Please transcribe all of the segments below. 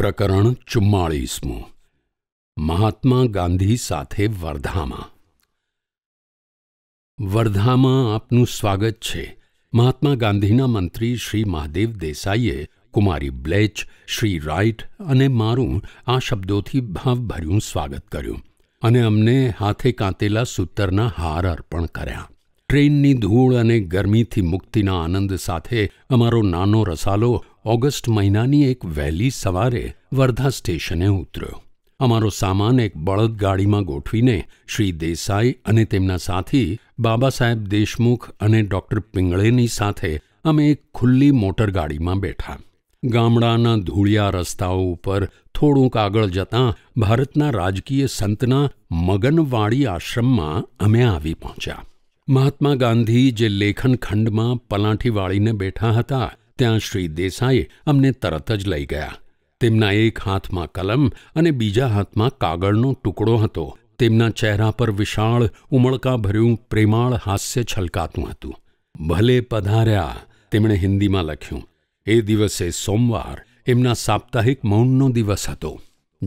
પ્રકરણ ચુમ્માળીસમું મહાત્મા ગાંધી સાથે વર્ધામાં વર્ધામાં આપનું સ્વાગત છે મહાત્મા ગાંધીના મંત્રી શ્રી મહાદેવ દેસાઈએ કુમારી બ્લેચ શ્રી રાઇટ અને મારું આ શબ્દોથી ભાવભર્યું સ્વાગત કર્યું અને અમને હાથે કાંતેલા સૂતરના હાર અર્પણ કર્યા ટ્રેનની ધૂળ અને ગરમીથી મુક્તિના આનંદ સાથે અમારો નાનો રસાલો ઓગસ્ટ મહિનાની એક વહેલી સવારે વર્ધા સ્ટેશને ઉતર્યો અમારો સામાન એક બળદ ગાડીમાં ગોઠવીને શ્રી દેસાઈ અને તેમના સાથી બાબા સાહેબ દેશમુખ અને ડૉક્ટર પિંગળેની સાથે અમે એક ખુલ્લી મોટર ગાડીમાં બેઠા ગામડાના ધૂળિયા રસ્તાઓ ઉપર થોડુંક આગળ જતાં ભારતના રાજકીય સંતના મગનવાડી આશ્રમમાં અમે આવી પહોંચ્યા મહાત્મા ગાંધી જે લેખન ખંડમાં પલાઠી વાળીને બેઠા હતા ત્યાં શ્રી દેસાઈ અમને તરત જ લઈ ગયા તેમના એક હાથમાં કલમ અને બીજા હાથમાં કાગળનો ટુકડો હતો તેમના ચહેરા પર વિશાળ ઉમળકાભર્યું પ્રેમાળ હાસ્ય છલકાતું હતું ભલે પધાર્યા તેમણે હિન્દીમાં લખ્યું એ દિવસે સોમવાર એમના સાપ્તાહિક મૌનનો દિવસ હતો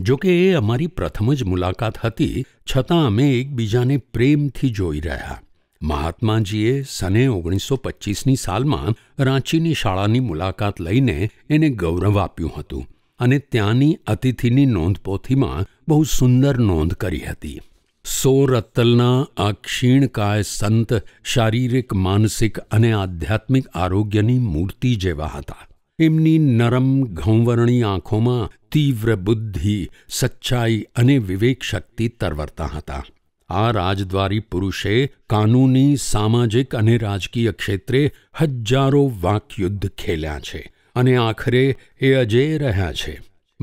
જો કે એ અમારી પ્રથમ જ મુલાકાત હતી છતાં અમે એકબીજાને પ્રેમથી જોઈ રહ્યા મહાત્માજીએ સને ઓગણીસો પચીસની સાલમાં રાંચીની શાળાની મુલાકાત લઈને એને ગૌરવ આપ્યું હતું અને ત્યાંની અતિથિની નોંધપોથીમાં બહુ સુંદર નોંધ કરી હતી સો રત્તલના આ ક્ષીણકાય સંત શારીરિક માનસિક અને આધ્યાત્મિક આરોગ્યની મૂર્તિ જેવા હતા એમની નરમ ઘઉંવરણી આંખોમાં તીવ્ર બુદ્ધિ સચ્ચાઈ અને વિવેક શક્તિ તરવરતા હતા આ રાજદ્વારી પુરુષે કાનૂની સામાજિક અને રાજકીય ક્ષેત્રે હજારો વાકયુદ્ધ ખેલ્યા છે અને આખરે એ અજે રહ્યા છે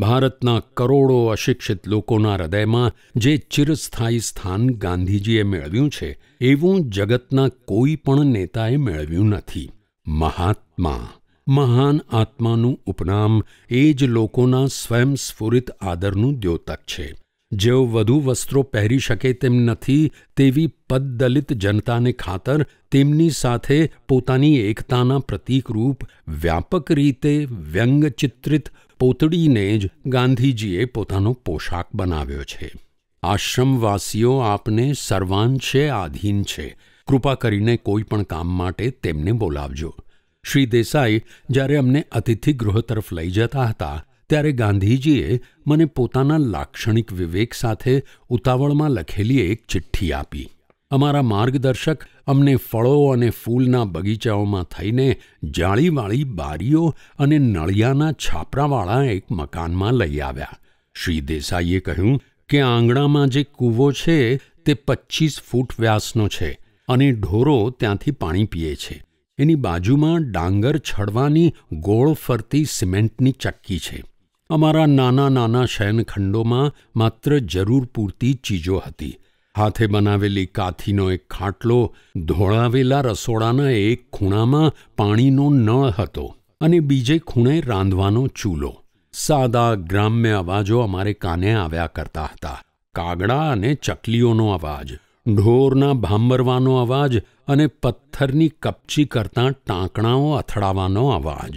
ભારતના કરોડો અશિક્ષિત લોકોના હૃદયમાં જે ચિરસ્થાયી સ્થાન ગાંધીજીએ મેળવ્યું છે એવું જગતના કોઈ પણ નેતાએ મેળવ્યું નથી મહાત્મા મહાન આત્માનું ઉપનામ એ જ લોકોના સ્વયંસ્ફુરિત આદરનું દ્યોતક છે જેઓ વધુ વસ્ત્રો પહેરી શકે તેમ નથી તેવી પદદલિત જનતાને ખાતર તેમની સાથે પોતાની એકતાના પ્રતીકરૂપ વ્યાપક રીતે વ્યંગચિત્રિત પોતડીને જ ગાંધીજીએ પોતાનો પોશાક બનાવ્યો છે આશ્રમવાસીઓ આપને સર્વાંશે આધીન છે કૃપા કરીને કોઈ પણ કામ માટે તેમને બોલાવજો શ્રી દેસાઈ જ્યારે અમને અતિથિગૃહ તરફ લઈ જતા હતા ત્યારે ગાંધીજીએ મને પોતાના લાક્ષણિક વિવેક સાથે ઉતાવળમાં લખેલી એક ચિઠ્ઠી આપી અમારા માર્ગદર્શક અમને ફળો અને ફૂલના બગીચાઓમાં થઈને જાળીવાળી બારીઓ અને નળિયાના છાપરાવાળા એક મકાનમાં લઈ આવ્યા શ્રી દેસાઈએ કહ્યું કે આંગણામાં જે કૂવો છે તે પચીસ ફૂટ વ્યાસનો છે અને ઢોરો ત્યાંથી પાણી પીએ છે એની બાજુમાં ડાંગર છડવાની ગોળ ફરતી સિમેન્ટની ચક્કી છે અમારા નાના નાના શયનખંડોમાં માત્ર જરૂર પૂરતી ચીજો હતી હાથે બનાવેલી કાથીનો એક ખાટલો ધોળાવેલા રસોડાના એક ખૂણામાં પાણીનો નળ હતો અને બીજે ખૂણે રાંધવાનો ચૂલો સાદા ગ્રામ્ય અવાજો અમારે કાને આવ્યા કરતા હતા કાગડા અને ચકલીઓનો અવાજ ઢોરના ભાંબરવાનો અવાજ અને પથ્થરની કપચી કરતાં ટાંકણાઓ અથડાવાનો અવાજ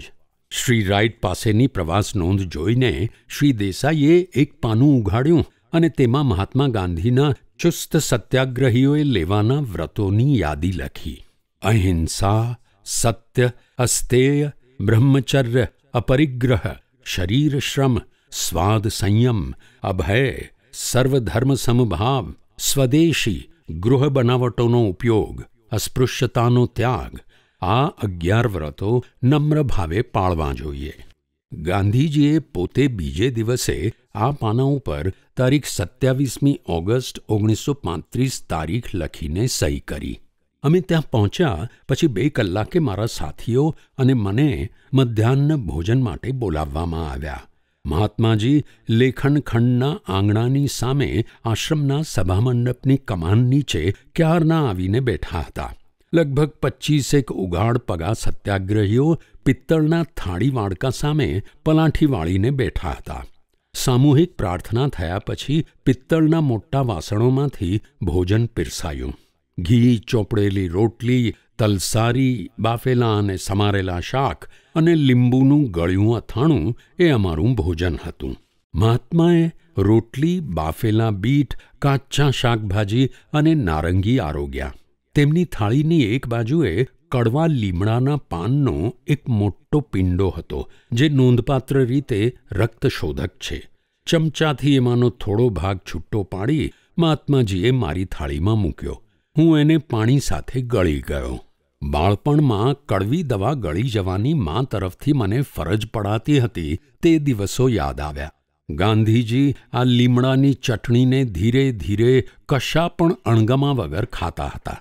શ્રી રાઇટ પાસેની પ્રવાસ નોંધ જોઈને શ્રી દેસાઈએ એક પાનું ઉઘાડ્યું અને તેમાં મહાત્મા ગાંધીના ચુસ્ત સત્યાગ્રહીઓએ લેવાના વ્રતોની યાદી લખી અહિંસા સત્ય અસ્તેય બ્રહ્મચર્ય અપરિગ્રહ શરીર શ્રમ સ્વાદ સંયમ અભય સર્વધર્મ સમભાવ સ્વદેશી ગૃહ બનાવટોનો ઉપયોગ અસ્પૃશ્યતાનો ત્યાગ આ અગિયાર વ્રતો નમ્ર ભાવે પાળવા જોઈએ ગાંધીજીએ પોતે બીજે દિવસે આ પાના ઉપર તારીખ સત્યાવીસમી ઓગસ્ટ ઓગણીસો પાંત્રીસ તારીખ લખીને સહી કરી અમે ત્યાં પહોંચ્યા પછી બે કલાકે મારા સાથીઓ અને મને મધ્યાહન ભોજન માટે બોલાવવામાં આવ્યા મહાત્માજી લેખનખંડના આંગણાની સામે આશ્રમના સભામંડપની કમાન નીચે ક્યારના આવીને બેઠા હતા લગભગ પચ્ચીસેક ઉઘાડ પગા સત્યાગ્રહીઓ પિત્તળના થાળી વાડકા સામે પલાઠી વાળીને બેઠા હતા સામૂહિક પ્રાર્થના થયા પછી પિત્તળના મોટા વાસણોમાંથી ભોજન પીરસાયું ઘી ચોપડેલી રોટલી તલસારી બાફેલા અને સમારેલા શાક અને લીંબુનું ગળ્યું અથાણું એ અમારું ભોજન હતું મહાત્માએ રોટલી બાફેલા બીટ કાચા શાકભાજી અને નારંગી આરોગ્યા તેમની થાળીની એક બાજુએ કડવા લીમડાના પાનનો એક મોટો પિંડો હતો જે નોંધપાત્ર રીતે રક્તશોધક છે ચમચાથી એમાંનો થોડો ભાગ છૂટો પાડી મહાત્માજીએ મારી થાળીમાં મૂક્યો હું એને પાણી સાથે ગળી ગયો બાળપણમાં કડવી દવા ગળી જવાની મા તરફથી મને ફરજ પડાતી હતી તે દિવસો યાદ આવ્યા ગાંધીજી આ લીમડાની ચટણીને ધીરે ધીરે કશા પણ અણગમા વગર ખાતા હતા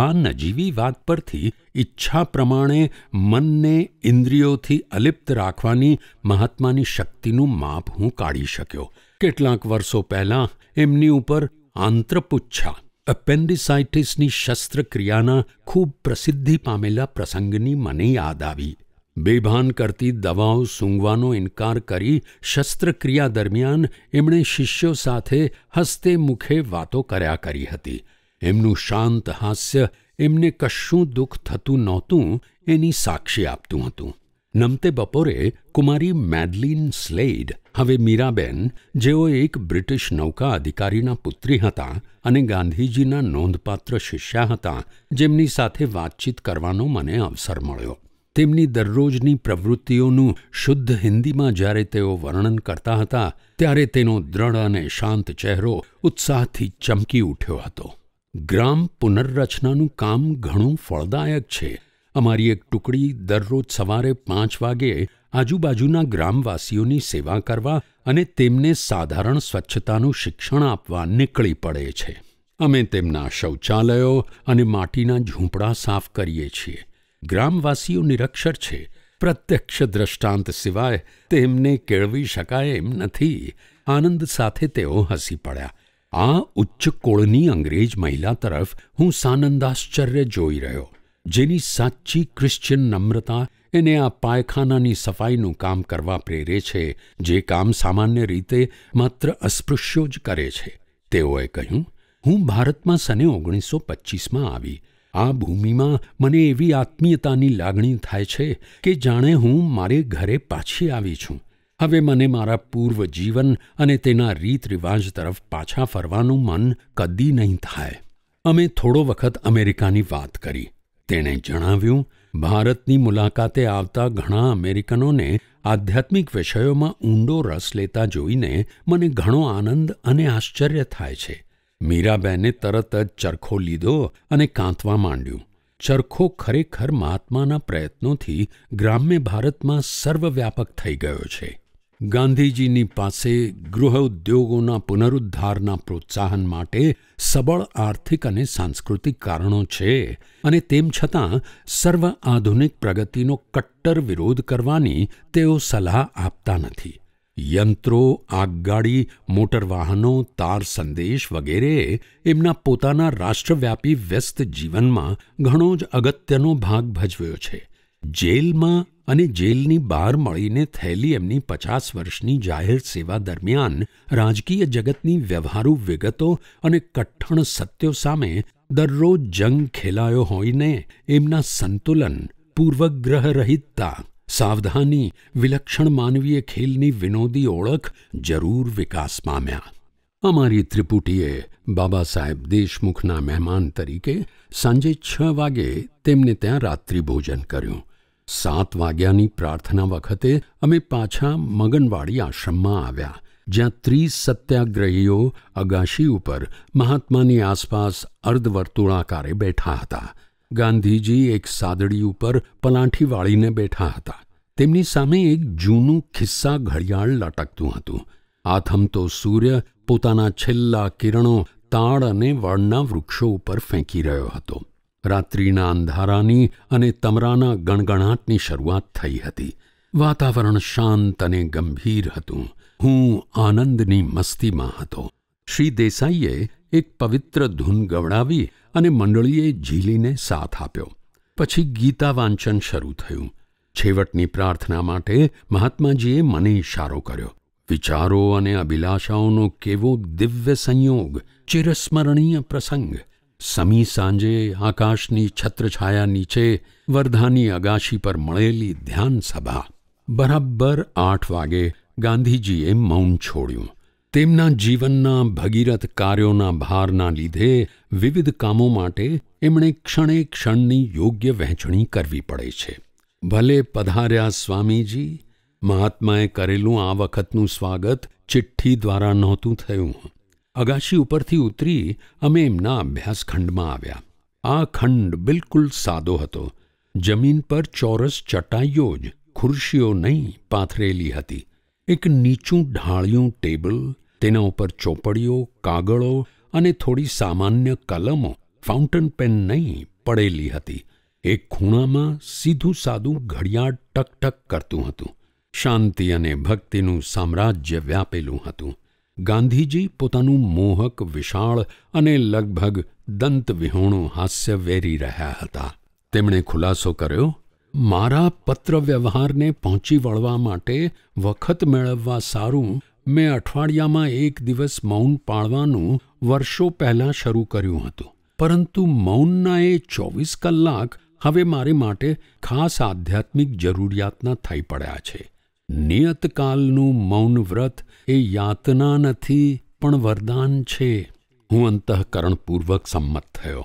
આ નજીવી વાત પરથી ઈચ્છા પ્રમાણે મનને ઇન્દ્રિયોથી અલિપ્ત રાખવાની મહાત્માની શક્તિનું માપ હું કાઢી શક્યો કેટલાક વર્ષો પહેલાં એમની ઉપર આંત્રપુચ્છા એપેન્ડિસાઇટિસની શસ્ત્રક્રિયાના ખૂબ પ્રસિદ્ધિ પામેલા પ્રસંગની મને યાદ આવી બેભાન કરતી દવાઓ સૂંઘવાનો ઇનકાર કરી શસ્ત્રક્રિયા દરમિયાન એમણે શિષ્યો સાથે હસ્તે મુખે વાતો કર્યા કરી હતી એમનું શાંત હાસ્ય એમને કશું દુઃખ થતું નહોતું એની સાક્ષી આપતું હતું નમતે બપોરે કુમારી મેડલિન સ્લેઇડ હવે મીરાબેન જેઓ એક બ્રિટિશ નૌકા અધિકારીના પુત્રી હતા અને ગાંધીજીના નોંધપાત્ર શિષ્યા હતા જેમની સાથે વાતચીત કરવાનો મને અવસર મળ્યો તેમની દરરોજની પ્રવૃત્તિઓનું શુદ્ધ હિન્દીમાં જ્યારે તેઓ વર્ણન કરતા હતા ત્યારે તેનો દ્રઢ અને શાંત ચહેરો ઉત્સાહથી ચમકી ઉઠ્યો હતો ગ્રામ પુનર્રચનાનું કામ ઘણું ફળદાયક છે અમારી એક ટુકડી દરરોજ સવારે પાંચ વાગ્યે આજુબાજુના ગ્રામવાસીઓની સેવા કરવા અને તેમને સાધારણ સ્વચ્છતાનું શિક્ષણ આપવા નીકળી પડે છે અમે તેમના શૌચાલયો અને માટીના ઝૂંપડા સાફ કરીએ છીએ ગ્રામવાસીઓ નિરક્ષર છે પ્રત્યક્ષ દ્રષ્ટાંત સિવાય તેમને કેળવી શકાય એમ નથી આનંદ સાથે તેઓ હસી પડ્યા આ ઉચ્ચ કોળની અંગ્રેજ મહિલા તરફ હું સાનંદાશ્ચર્ય જોઈ રહ્યો જેની સાચી ક્રિશ્ચિયન નમ્રતા એને આ પાયખાનાની સફાઈનું કામ કરવા પ્રેરે છે જે કામ સામાન્ય રીતે માત્ર અસ્પૃશ્યો જ કરે છે તેઓએ કહ્યું હું ભારતમાં સને ઓગણીસો પચીસમાં આવી આ ભૂમિમાં મને એવી આત્મીયતાની લાગણી થાય છે કે જાણે હું મારે ઘરે પાછી આવી છું હવે મને મારા પૂર્વ જીવન અને તેના રીત રિવાજ તરફ પાછા ફરવાનું મન કદી નહીં થાય અમે થોડો વખત અમેરિકાની વાત કરી તેણે જણાવ્યું ભારતની મુલાકાતે આવતા ઘણા અમેરિકનોને આધ્યાત્મિક વિષયોમાં ઊંડો રસ લેતા જોઈને મને ઘણો આનંદ અને આશ્ચર્ય થાય છે મીરાબેને તરત જ ચરખો લીધો અને કાંતવા માંડ્યું ચરખો ખરેખર મહાત્માના પ્રયત્નોથી ગ્રામ્ય ભારતમાં સર્વવ્યાપક થઈ ગયો છે ગાંધીજીની પાસે ગૃહ ઉદ્યોગોના પુનરુદ્ધારના પ્રોત્સાહન માટે સબળ આર્થિક અને સાંસ્કૃતિક કારણો છે અને તેમ છતાં સર્વ આધુનિક પ્રગતિનો કટ્ટર વિરોધ કરવાની તેઓ સલાહ આપતા નથી યંત્રો આગગાડી મોટર વાહનો તાર સંદેશ વગેરે એમના પોતાના રાષ્ટ્રવ્યાપી વ્યસ્ત જીવનમાં ઘણો જ અગત્યનો ભાગ ભજવ્યો છે જેલમાં અને જેલની બહાર મળીને થયેલી એમની પચાસ વર્ષની જાહેર સેવા દરમિયાન રાજકીય જગતની વ્યવહારુ વિગતો અને કઠણ સત્યો સામે દરરોજ જંગ ખેલાયો હોઈને એમના સંતુલન પૂર્વગ્રહરહિતતા સાવધાની વિલક્ષણ માનવીય ખેલની વિનોદી ઓળખ જરૂર વિકાસ પામ્યા અમારી ત્રિપુટીએ બાબા સાહેબ દેશમુખના મહેમાન તરીકે સાંજે છ વાગે તેમને ત્યાં રાત્રિભોજન કર્યું સાત વાગ્યાની પ્રાર્થના વખતે અમે પાછા મગનવાડી આશ્રમમાં આવ્યા જ્યાં ત્રીસ સત્યાગ્રહીઓ અગાશી ઉપર મહાત્માની આસપાસ અર્ધવર્તુળાકારે બેઠા હતા ગાંધીજી એક સાદડી ઉપર પલાઠી વાળીને બેઠા હતા તેમની સામે એક જૂનું ખિસ્સા ઘડિયાળ લટકતું હતું આથમતો સૂર્ય પોતાના છેલ્લા કિરણો તાળ અને વળના વૃક્ષો ઉપર ફેંકી રહ્યો હતો રાત્રિના અંધારાની અને તમરાના ગણગણાટની શરૂઆત થઈ હતી વાતાવરણ શાંત અને ગંભીર હતું હું આનંદની મસ્તીમાં હતો શ્રી દેસાઈએ એક પવિત્ર ધૂન ગવડાવી અને મંડળીએ ઝીલીને સાથ આપ્યો પછી ગીતા વાંચન શરૂ થયું છેવટની પ્રાર્થના માટે મહાત્માજીએ મને ઇશારો કર્યો વિચારો અને અભિલાષાઓનો કેવો દિવ્ય સંયોગ ચિરસ્મરણીય પ્રસંગ સમી સાંજે આકાશની છત્રછાયા નીચે વરધાની અગાશી પર મળેલી ધ્યાન સભા બરાબર આઠ વાગે ગાંધીજીએ મૌન છોડ્યું તેમના જીવનના ભગીરથ કાર્યોના ભારના લીધે વિવિધ કામો માટે એમણે ક્ષણે ક્ષણની યોગ્ય વહેંચણી કરવી પડે છે ભલે પધાર્યા સ્વામીજી મહાત્માએ કરેલું આ વખતનું સ્વાગત ચિઠ્ઠી દ્વારા નહોતું થયું અગાશી ઉપરથી ઉતરી અમે એમના અભ્યાસખંડમાં આવ્યા આ ખંડ બિલકુલ સાદો હતો જમીન પર ચોરસ ચટાઈઓ જ ખુરશીઓ નહીં પાથરેલી હતી એક નીચું ઢાળિયું ટેબલ તેના ઉપર ચોપડીઓ કાગળો અને થોડી સામાન્ય કલમો ફાઉન્ટન પેન નહીં પડેલી હતી એક ખૂણામાં સીધું સાદું ઘડિયાળ ટકટક કરતું હતું શાંતિ અને ભક્તિનું સામ્રાજ્ય વ્યાપેલું હતું ગાંધીજી પોતાનું મોહક વિશાળ અને લગભગ દંતવિહોણું હાસ્ય વેરી રહ્યા હતા તેમણે ખુલાસો કર્યો મારા પત્રવ્યવહારને પહોંચી વળવા માટે વખત મેળવવા સારું મેં અઠવાડિયામાં એક દિવસ મૌન પાળવાનું વર્ષો પહેલાં શરૂ કર્યું હતું પરંતુ મૌનના એ ચોવીસ કલાક હવે મારે માટે ખાસ આધ્યાત્મિક જરૂરિયાતના થઈ પડ્યા છે નિયતકાલનું મૌન વ્રત એ યાતના નથી પણ વરદાન છે હું અંતઃકરણપૂર્વક સંમત થયો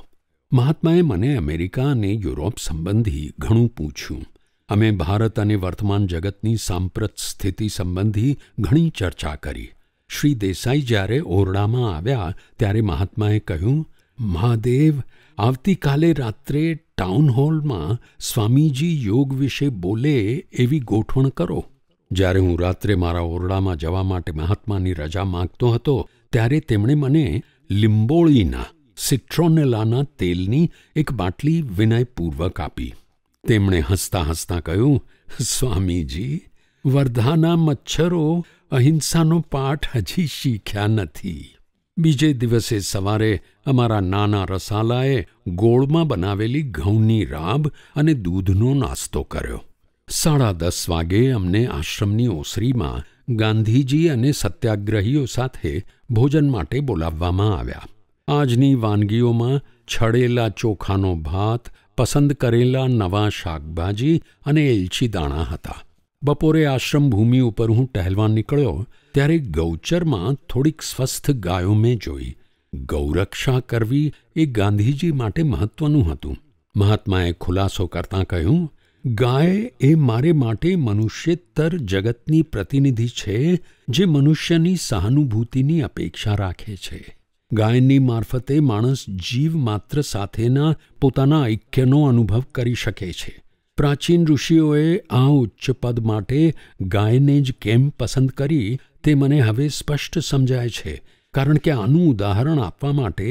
મહાત્માએ મને અમેરિકા અને યુરોપ સંબંધી ઘણું પૂછ્યું અમે ભારત અને વર્તમાન જગતની સાંપ્રત સ્થિતિ સંબંધી ઘણી ચર્ચા કરી શ્રી દેસાઈ જ્યારે ઓરડામાં આવ્યા ત્યારે મહાત્માએ કહ્યું મહાદેવ આવતીકાલે રાત્રે ટાઉન હોલમાં સ્વામીજી યોગ વિશે બોલે એવી ગોઠવણ કરો જ્યારે હું રાત્રે મારા ઓરડામાં જવા માટે મહાત્માની રજા માંગતો હતો ત્યારે તેમણે મને લિંબોળીના સિટ્રોનેલાના તેલની એક બાટલી વિનયપૂર્વક આપી તેમણે હસતા હસતા કહ્યું સ્વામીજી વર્ધાના મચ્છરો અહિંસાનો પાઠ હજી શીખ્યા નથી બીજે દિવસે સવારે અમારા નાના રસાલાએ ગોળમાં બનાવેલી ઘઉંની રાબ અને દૂધનો નાસ્તો કર્યો સાડા દસ વાગે અમને આશ્રમની ઓસરીમાં ગાંધીજી અને સત્યાગ્રહીઓ સાથે ભોજન માટે બોલાવવામાં આવ્યા આજની વાનગીઓમાં છડેલા ચોખાનો ભાત પસંદ કરેલા નવા શાકભાજી અને એલચી દાણા હતા બપોરે આશ્રમ ભૂમિ ઉપર હું ટહેલવા નીકળ્યો ત્યારે ગૌચરમાં થોડીક સ્વસ્થ ગાયો મેં જોઈ ગૌરક્ષા કરવી એ ગાંધીજી માટે મહત્વનું હતું મહાત્માએ ખુલાસો કરતાં કહ્યું ગાય એ મારે માટે મનુષ્યેતર જગતની પ્રતિનિધિ છે જે મનુષ્યની સહાનુભૂતિની અપેક્ષા રાખે છે ગાયની મારફતે માણસ જીવ માત્ર સાથેના પોતાના ઐક્યનો અનુભવ કરી શકે છે પ્રાચીન ઋષિઓએ આ ઉચ્ચ પદ માટે ગાયને જ કેમ પસંદ કરી તે મને હવે સ્પષ્ટ સમજાય છે કારણ કે આનું ઉદાહરણ આપવા માટે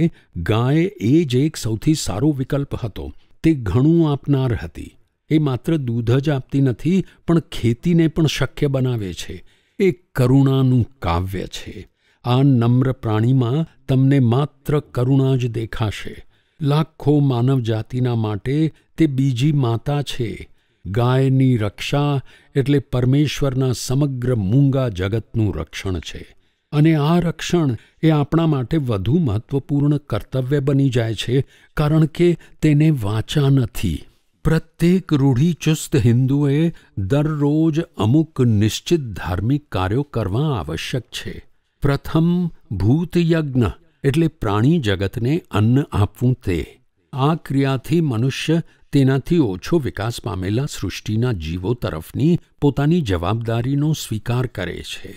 ગાય એ જ એક સૌથી સારો વિકલ્પ હતો તે ઘણું આપનાર હતી એ માત્ર દૂધ જ આપતી નથી પણ ખેતીને પણ શક્ય બનાવે છે એ કરુણાનું કાવ્ય છે આ નમ્ર પ્રાણીમાં તમને માત્ર કરુણા જ દેખાશે લાખો માનવજાતિના માટે તે બીજી માતા છે ગાયની રક્ષા એટલે પરમેશ્વરના સમગ્ર મૂંગા જગતનું રક્ષણ છે અને આ રક્ષણ એ આપણા માટે વધુ મહત્વપૂર્ણ કર્તવ્ય બની જાય છે કારણ કે તેને વાંચા નથી પ્રત્યેક રૂઢિચુસ્ત હિન્દુએ દરરોજ અમુક નિશ્ચિત ધાર્મિક કાર્યો કરવા આવશ્યક છે પ્રથમ ભૂતયજ્ઞ એટલે પ્રાણી જગતને અન્ન આપવું તે આ ક્રિયાથી મનુષ્ય તેનાથી ઓછો વિકાસ પામેલા સૃષ્ટિના જીવો તરફની પોતાની જવાબદારીનો સ્વીકાર કરે છે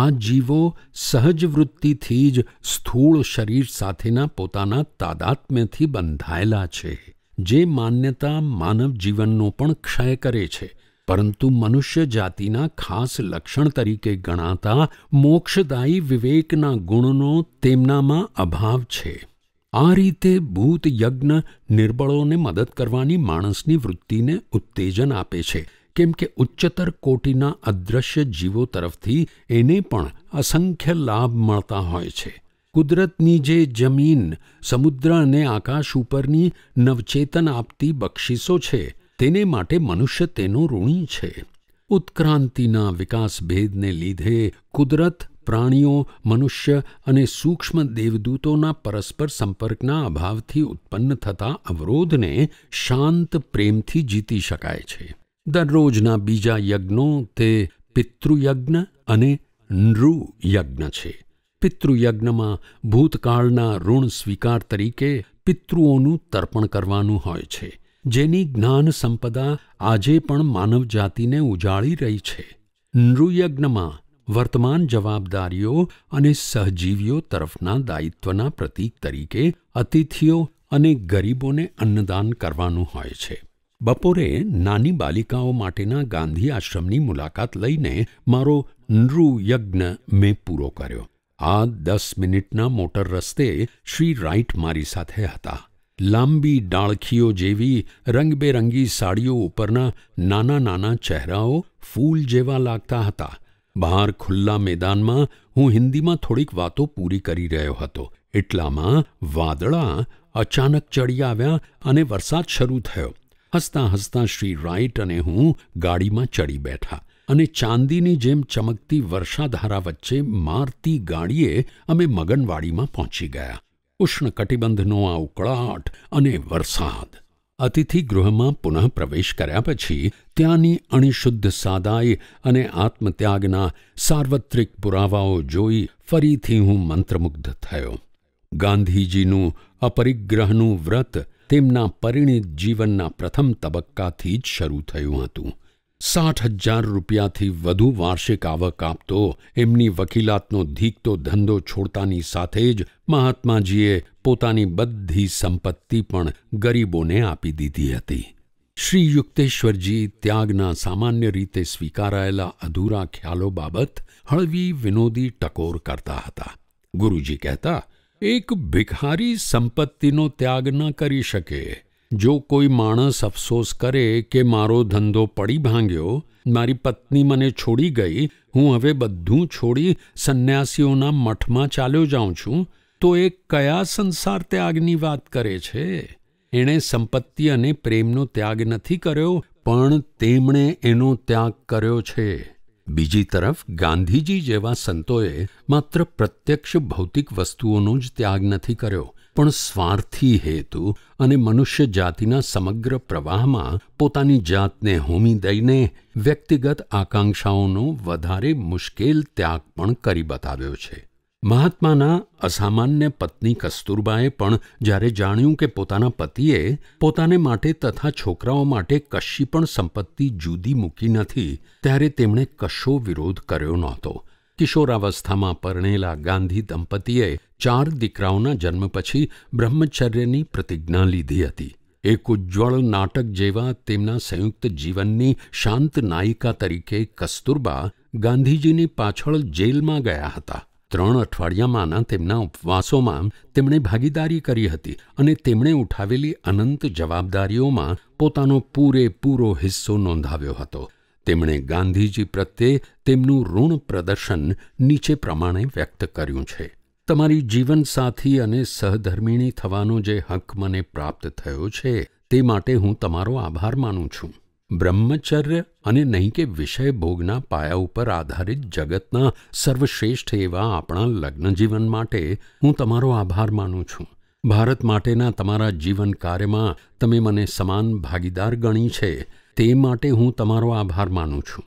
આ જીવો સહજ વૃત્તિથી જ સ્થૂળ શરીર સાથેના પોતાના તાદાત્મ્યથી બંધાયેલા છે જે માન્યતા માનવ જીવનનો પણ ક્ષય કરે છે પરંતુ મનુષ્ય જાતિના ખાસ લક્ષણ તરીકે ગણાતા મોક્ષદાયી વિવેકના ગુણનો તેમનામાં અભાવ છે આ રીતે ભૂત યજ્ઞ નિર્બળોને મદદ કરવાની માણસની વૃત્તિને ઉત્તેજન આપે છે કેમ કે ઉચ્ચતર કોટીના અદ્રશ્ય જીવો તરફથી એને પણ અસંખ્ય લાભ મળતા હોય છે કુદરતની જે જમીન સમુદ્ર અને આકાશ ઉપરની નવચેતન આપતી બક્ષિસો છે તેને માટે મનુષ્ય તેનો ઋણી છે ઉત્ક્રાંતિના વિકાસભેદને લીધે કુદરત પ્રાણીઓ મનુષ્ય અને સૂક્ષ્મ દેવદૂતોના પરસ્પર સંપર્કના અભાવથી ઉત્પન્ન થતા અવરોધને શાંત પ્રેમથી જીતી શકાય છે દરરોજના બીજા યજ્ઞો તે પિતૃયજ્ઞ અને નૃયજ્ઞ છે પિતૃયજ્ઞમાં ભૂતકાળના ઋણ સ્વીકાર તરીકે પિતૃઓનું તર્પણ કરવાનું હોય છે જેની જ્ઞાન સંપદા આજે પણ માનવજાતિને ઉજાળી રહી છે નૃયજ્ઞમાં વર્તમાન જવાબદારીઓ અને સહજીવીઓ તરફના દાયિત્વના પ્રતીક તરીકે અતિથિઓ અને ગરીબોને અન્નદાન કરવાનું હોય છે બપોરે નાની બાલિકાઓ માટેના ગાંધી આશ્રમની મુલાકાત લઈને મારો નૃયજ્ઞ મેં પૂરો કર્યો આ દસ મિનિટના મોટર રસ્તે શ્રી રાઇટ મારી સાથે હતા લાંબી ડાળખીઓ જેવી રંગબેરંગી સાડીઓ ઉપરના નાના નાના ચહેરાઓ ફૂલ જેવા લાગતા હતા બહાર ખુલ્લા મેદાનમાં હું હિન્દીમાં થોડીક વાતો પૂરી કરી રહ્યો હતો એટલામાં વાદળા અચાનક ચડી આવ્યા અને વરસાદ શરૂ થયો હસતાં હસતાં શ્રી રાઇટ અને હું ગાડીમાં ચડી બેઠા અને ચાંદીની જેમ ચમકતી વર્ષાધારા વચ્ચે મારતી ગાડીએ અમે મગનવાડીમાં પહોંચી ગયા ઉષ્ણકટિબંધનો આ ઉકળાટ અને વરસાદ અતિથિ ગૃહમાં પુનઃ પ્રવેશ કર્યા પછી ત્યાંની અણિશુદ્ધ સાદાઈ અને આત્મત્યાગના સાર્વત્રિક પુરાવાઓ જોઈ ફરીથી હું મંત્રમુગ્ધ થયો ગાંધીજીનું અપરિગ્રહનું વ્રત તેમના પરિણિત જીવનના પ્રથમ તબક્કાથી જ શરૂ થયું હતું સાઠ હજાર રૂપિયાથી વધુ વાર્ષિક આવક આપતો એમની વકીલાતનો ધીકતો ધંધો છોડતાની સાથે જ મહાત્માજીએ પોતાની બધી સંપત્તિ પણ ગરીબોને આપી દીધી હતી શ્રી યુક્તેશ્વરજી ત્યાગના સામાન્ય રીતે સ્વીકારાયેલા અધૂરા ખ્યાલો બાબત હળવી વિનોદી ટકોર કરતા હતા ગુરુજી કહેતા એક ભિખારી સંપત્તિનો ત્યાગ ન કરી શકે જો કોઈ માણસ અફસોસ કરે કે મારો ધંધો પડી ભાંગ્યો મારી પત્ની મને છોડી ગઈ હું હવે બધું છોડી સંન્યાસીઓના મઠમાં ચાલ્યો જાઉં છું તો એ કયા સંસાર ત્યાગની વાત કરે છે એણે સંપત્તિ અને પ્રેમનો ત્યાગ નથી કર્યો પણ તેમણે એનો ત્યાગ કર્યો છે બીજી તરફ ગાંધીજી જેવા સંતોએ માત્ર પ્રત્યક્ષ ભૌતિક વસ્તુઓનો જ ત્યાગ નથી કર્યો પણ સ્વાર્થી હેતુ અને મનુષ્ય જાતિના સમગ્ર પ્રવાહમાં પોતાની જાતને હોમી દઈને વ્યક્તિગત આકાંક્ષાઓનો વધારે મુશ્કેલ ત્યાગ પણ કરી બતાવ્યો છે મહાત્માના અસામાન્ય પત્ની કસ્તુરબાએ પણ જ્યારે જાણ્યું કે પોતાના પતિએ પોતાને માટે તથા છોકરાઓ માટે કશી પણ સંપત્તિ જુદી મૂકી નથી ત્યારે તેમણે કશો વિરોધ કર્યો નહોતો કિશોરાવસ્થામાં પરણેલા ગાંધી દંપતીએ ચાર દીકરાઓના જન્મ પછી બ્રહ્મચર્યની પ્રતિજ્ઞા લીધી હતી એક ઉજ્જવળ નાટક જેવા તેમના સંયુક્ત જીવનની શાંત નાયિકા તરીકે કસ્તુરબા ગાંધીજીની પાછળ જેલમાં ગયા હતા ત્રણ અઠવાડિયામાંના તેમના ઉપવાસોમાં તેમણે ભાગીદારી કરી હતી અને તેમણે ઉઠાવેલી અનંત જવાબદારીઓમાં પોતાનો પૂરેપૂરો હિસ્સો નોંધાવ્યો હતો તેમણે ગાંધીજી પ્રત્યે તેમનું ઋણ પ્રદર્શન નીચે પ્રમાણે વ્યક્ત કર્યું છે તમારી જીવનસાથી અને સહધર્મિણી થવાનો જે હક મને પ્રાપ્ત થયો છે તે માટે હું તમારો આભાર માનું છું બ્રહ્મચર્ય અને નહીં કે વિષય ભોગના પાયા ઉપર આધારિત જગતના સર્વશ્રેષ્ઠ એવા આપણા લગ્નજીવન માટે હું તમારો આભાર માનું છું ભારત માટેના તમારા જીવન કાર્યમાં તમે મને સમાન ભાગીદાર ગણી છે તે માટે હું તમારો આભાર માનું છું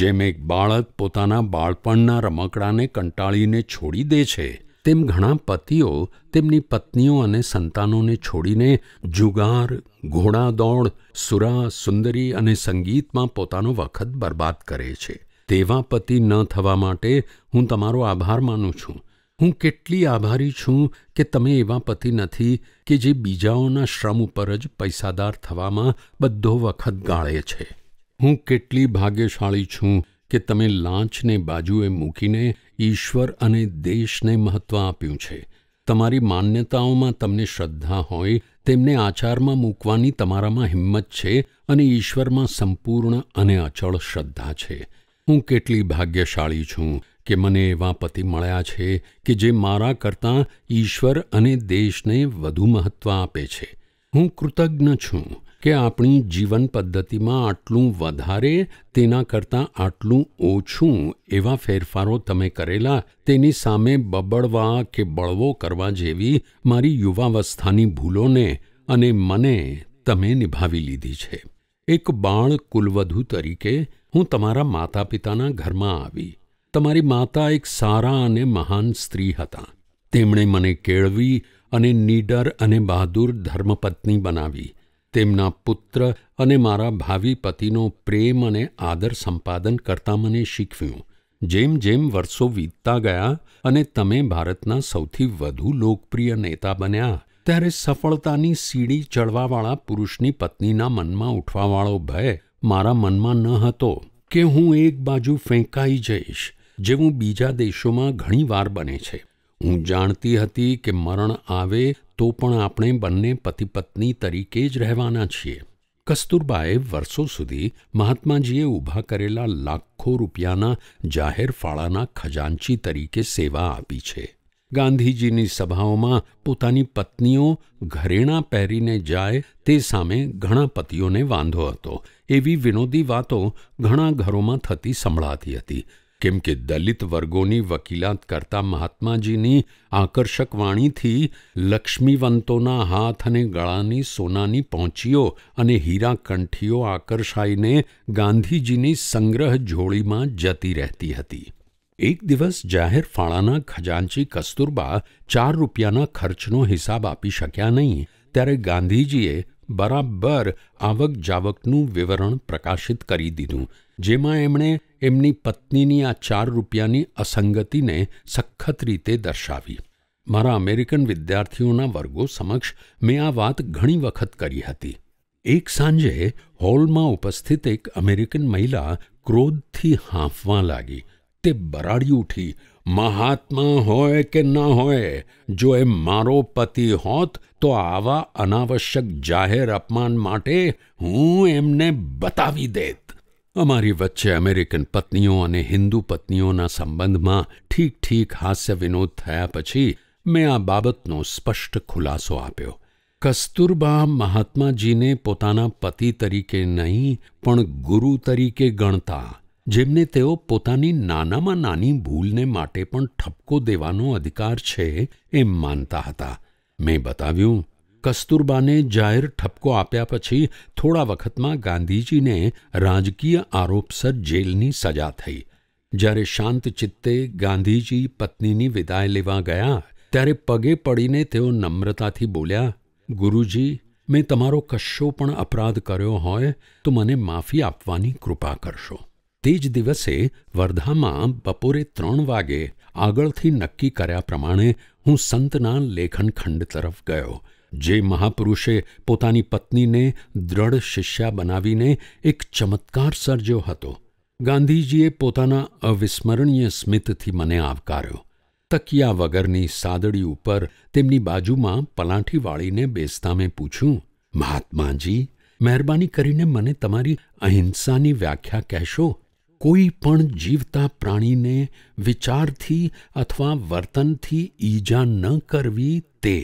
જેમ એક બાળક પોતાના બાળપણના રમકડાને કંટાળીને છોડી દે છે તેમ ઘણા પતિઓ તેમની પત્નીઓ અને સંતાનોને છોડીને જુગાર ઘોડા દોડ સુરા સુંદરી અને સંગીતમાં પોતાનો વખત બરબાદ કરે છે તેવા પતિ ન થવા માટે હું તમારો આભાર માનું છું હું કેટલી આભારી છું કે તમે એવા પતિ નથી કે જે બીજાઓના શ્રમ ઉપર જ પૈસાદાર થવામાં બધો વખત ગાળે છે હું કેટલી ભાગ્યશાળી છું કે તમે લાંચને બાજુએ મૂકીને ઈશ્વર અને દેશને મહત્ત્વ આપ્યું છે તમારી માન્યતાઓમાં તમને શ્રદ્ધા હોય તેમને આચારમાં મૂકવાની તમારામાં હિંમત છે અને ઈશ્વરમાં સંપૂર્ણ અને અચળ શ્રદ્ધા છે હું કેટલી ભાગ્યશાળી છું કે મને એવા પતિ મળ્યા છે કે જે મારા કરતાં ઈશ્વર અને દેશને વધુ મહત્ત્વ આપે છે હું કૃતજ્ઞ છું કે આપણી જીવન પદ્ધતિમાં આટલું વધારે તેના કરતાં આટલું ઓછું એવા ફેરફારો તમે કરેલા તેની સામે બબડવા કે બળવો કરવા જેવી મારી યુવાવસ્થાની ભૂલોને અને મને તમે નિભાવી લીધી છે એક બાળ કુલવધુ તરીકે હું તમારા માતા પિતાના ઘરમાં આવી તમારી માતા એક સારા અને મહાન સ્ત્રી હતા તેમણે મને કેળવી અને નીડર અને બહાદુર ધર્મપત્ની બનાવી તેમના પુત્ર અને મારા ભાવિ પતિનો પ્રેમ અને આદર સંપાદન કરતાં મને શીખવ્યું જેમ જેમ વર્ષો વીતતા ગયા અને તમે ભારતના સૌથી વધુ લોકપ્રિય નેતા બન્યા ત્યારે સફળતાની સીડી ચડવાવાળા પુરુષની પત્નીના મનમાં ઉઠવાવાળો ભય મારા મનમાં ન હતો કે હું એક બાજુ ફેંકાઈ જઈશ જેવું બીજા દેશોમાં ઘણીવાર બને છે હું જાણતી હતી કે મરણ આવે તો પણ આપણે બંને પતિ પત્ની તરીકે જ રહેવાના છીએ કસ્તુરબાએ વર્ષો સુધી મહાત્માજીએ ઊભા કરેલા લાખો રૂપિયાના જાહેર ફાળાના ખજાનચી તરીકે સેવા આપી છે ગાંધીજીની સભાઓમાં પોતાની પત્નીઓ ઘરેણાં પહેરીને જાય તે સામે ઘણા પતિઓને વાંધો હતો એવી વિનોદી વાતો ઘણા ઘરોમાં થતી સંભળાતી હતી કેમ કે દલિત વર્ગોની વકીલાત કરતા મહાત્માજીની આકર્ષક વાણીથી લક્ષ્મીવંતોના હાથ અને ગળાની સોનાની પહોંચીઓ અને હીરાકંઠીઓ આકર્ષાઈને ગાંધીજીની સંગ્રહ ઝોળીમાં જતી રહેતી હતી એક દિવસ જાહેર ફાળાના ખજાનચી કસ્તુરબા ચાર રૂપિયાના ખર્ચનો હિસાબ આપી શક્યા નહીં ત્યારે ગાંધીજીએ બરાબર આવક જાવકનું વિવરણ પ્રકાશિત કરી દીધું જેમાં એમણે એમની પત્નીની આ ચાર રૂપિયાની અસંગતિને સખત રીતે દર્શાવી મારા અમેરિકન વિદ્યાર્થીઓના વર્ગો સમક્ષ મેં આ વાત ઘણી વખત કરી હતી એક સાંજે હોલમાં ઉપસ્થિત એક અમેરિકન મહિલા ક્રોધથી હાંફવા લાગી તે બરાડી ઉઠી મહાત્મા હોય કે ના હોય જો એ મારો પતિ હોત તો આવા અનાવશ્યક જાહેર અપમાન માટે હું એમને બતાવી દેત અમારી વચ્ચે અમેરિકન પત્નીઓ અને હિન્દુ પત્નીઓના સંબંધમાં ઠીક ઠીક હાસ્ય વિનોદ થયા પછી મેં આ બાબતનો સ્પષ્ટ ખુલાસો આપ્યો કસ્તુરબા મહાત્માજીને પોતાના પતિ તરીકે નહીં પણ ગુરુ તરીકે ગણતા જેમને તેઓ પોતાની નાનામાં નાની ભૂલને માટે પણ ઠપકો દેવાનો અધિકાર છે એમ માનતા હતા મેં બતાવ્યું કસ્તુરબાને જાહેર ઠપકો આપ્યા પછી થોડા વખતમાં ગાંધીજીને રાજકીય આરોપસર જેલની સજા થઈ જ્યારે શાંત ચિત્તે ગાંધીજી પત્નીની વિદાય લેવા ગયા ત્યારે પગે પડીને તેઓ નમ્રતાથી બોલ્યા ગુરુજી મેં તમારો કશો પણ અપરાધ કર્યો હોય તો મને માફી આપવાની કૃપા કરશો તે જ દિવસે વર્ધામાં બપોરે ત્રણ વાગે આગળથી નક્કી કર્યા પ્રમાણે હું સંતના લેખનખંડ તરફ ગયો જે મહાપુરુષે પોતાની પત્નીને દ્રઢ શિષ્યા બનાવીને એક ચમત્કાર સર્જ્યો હતો ગાંધીજીએ પોતાના અવિસ્મરણીય સ્મિતથી મને આવકાર્યો તકિયા વગરની સાદડી ઉપર તેમની બાજુમાં પલાઠી વાળીને બેસતા મેં પૂછ્યું મહાત્માજી મહેરબાની કરીને મને તમારી અહિંસાની વ્યાખ્યા કહેશો કોઈ પણ જીવતા પ્રાણીને વિચારથી અથવા વર્તનથી ઈજા ન કરવી તે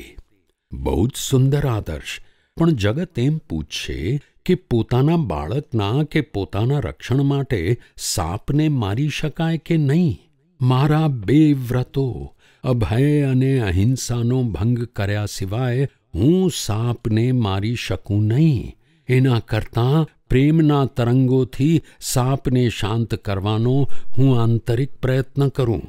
બહુ જ સુંદર આદર્શ પણ જગત એમ પૂછશે કે પોતાના બાળકના કે પોતાના રક્ષણ માટે સાપને મારી શકાય કે નહીં મારા બે વ્રતો અભય અને અહિંસાનો ભંગ કર્યા સિવાય હું સાપને મારી શકું નહીં એના કરતાં પ્રેમના તરંગોથી સાપને શાંત કરવાનો હું આંતરિક પ્રયત્ન કરું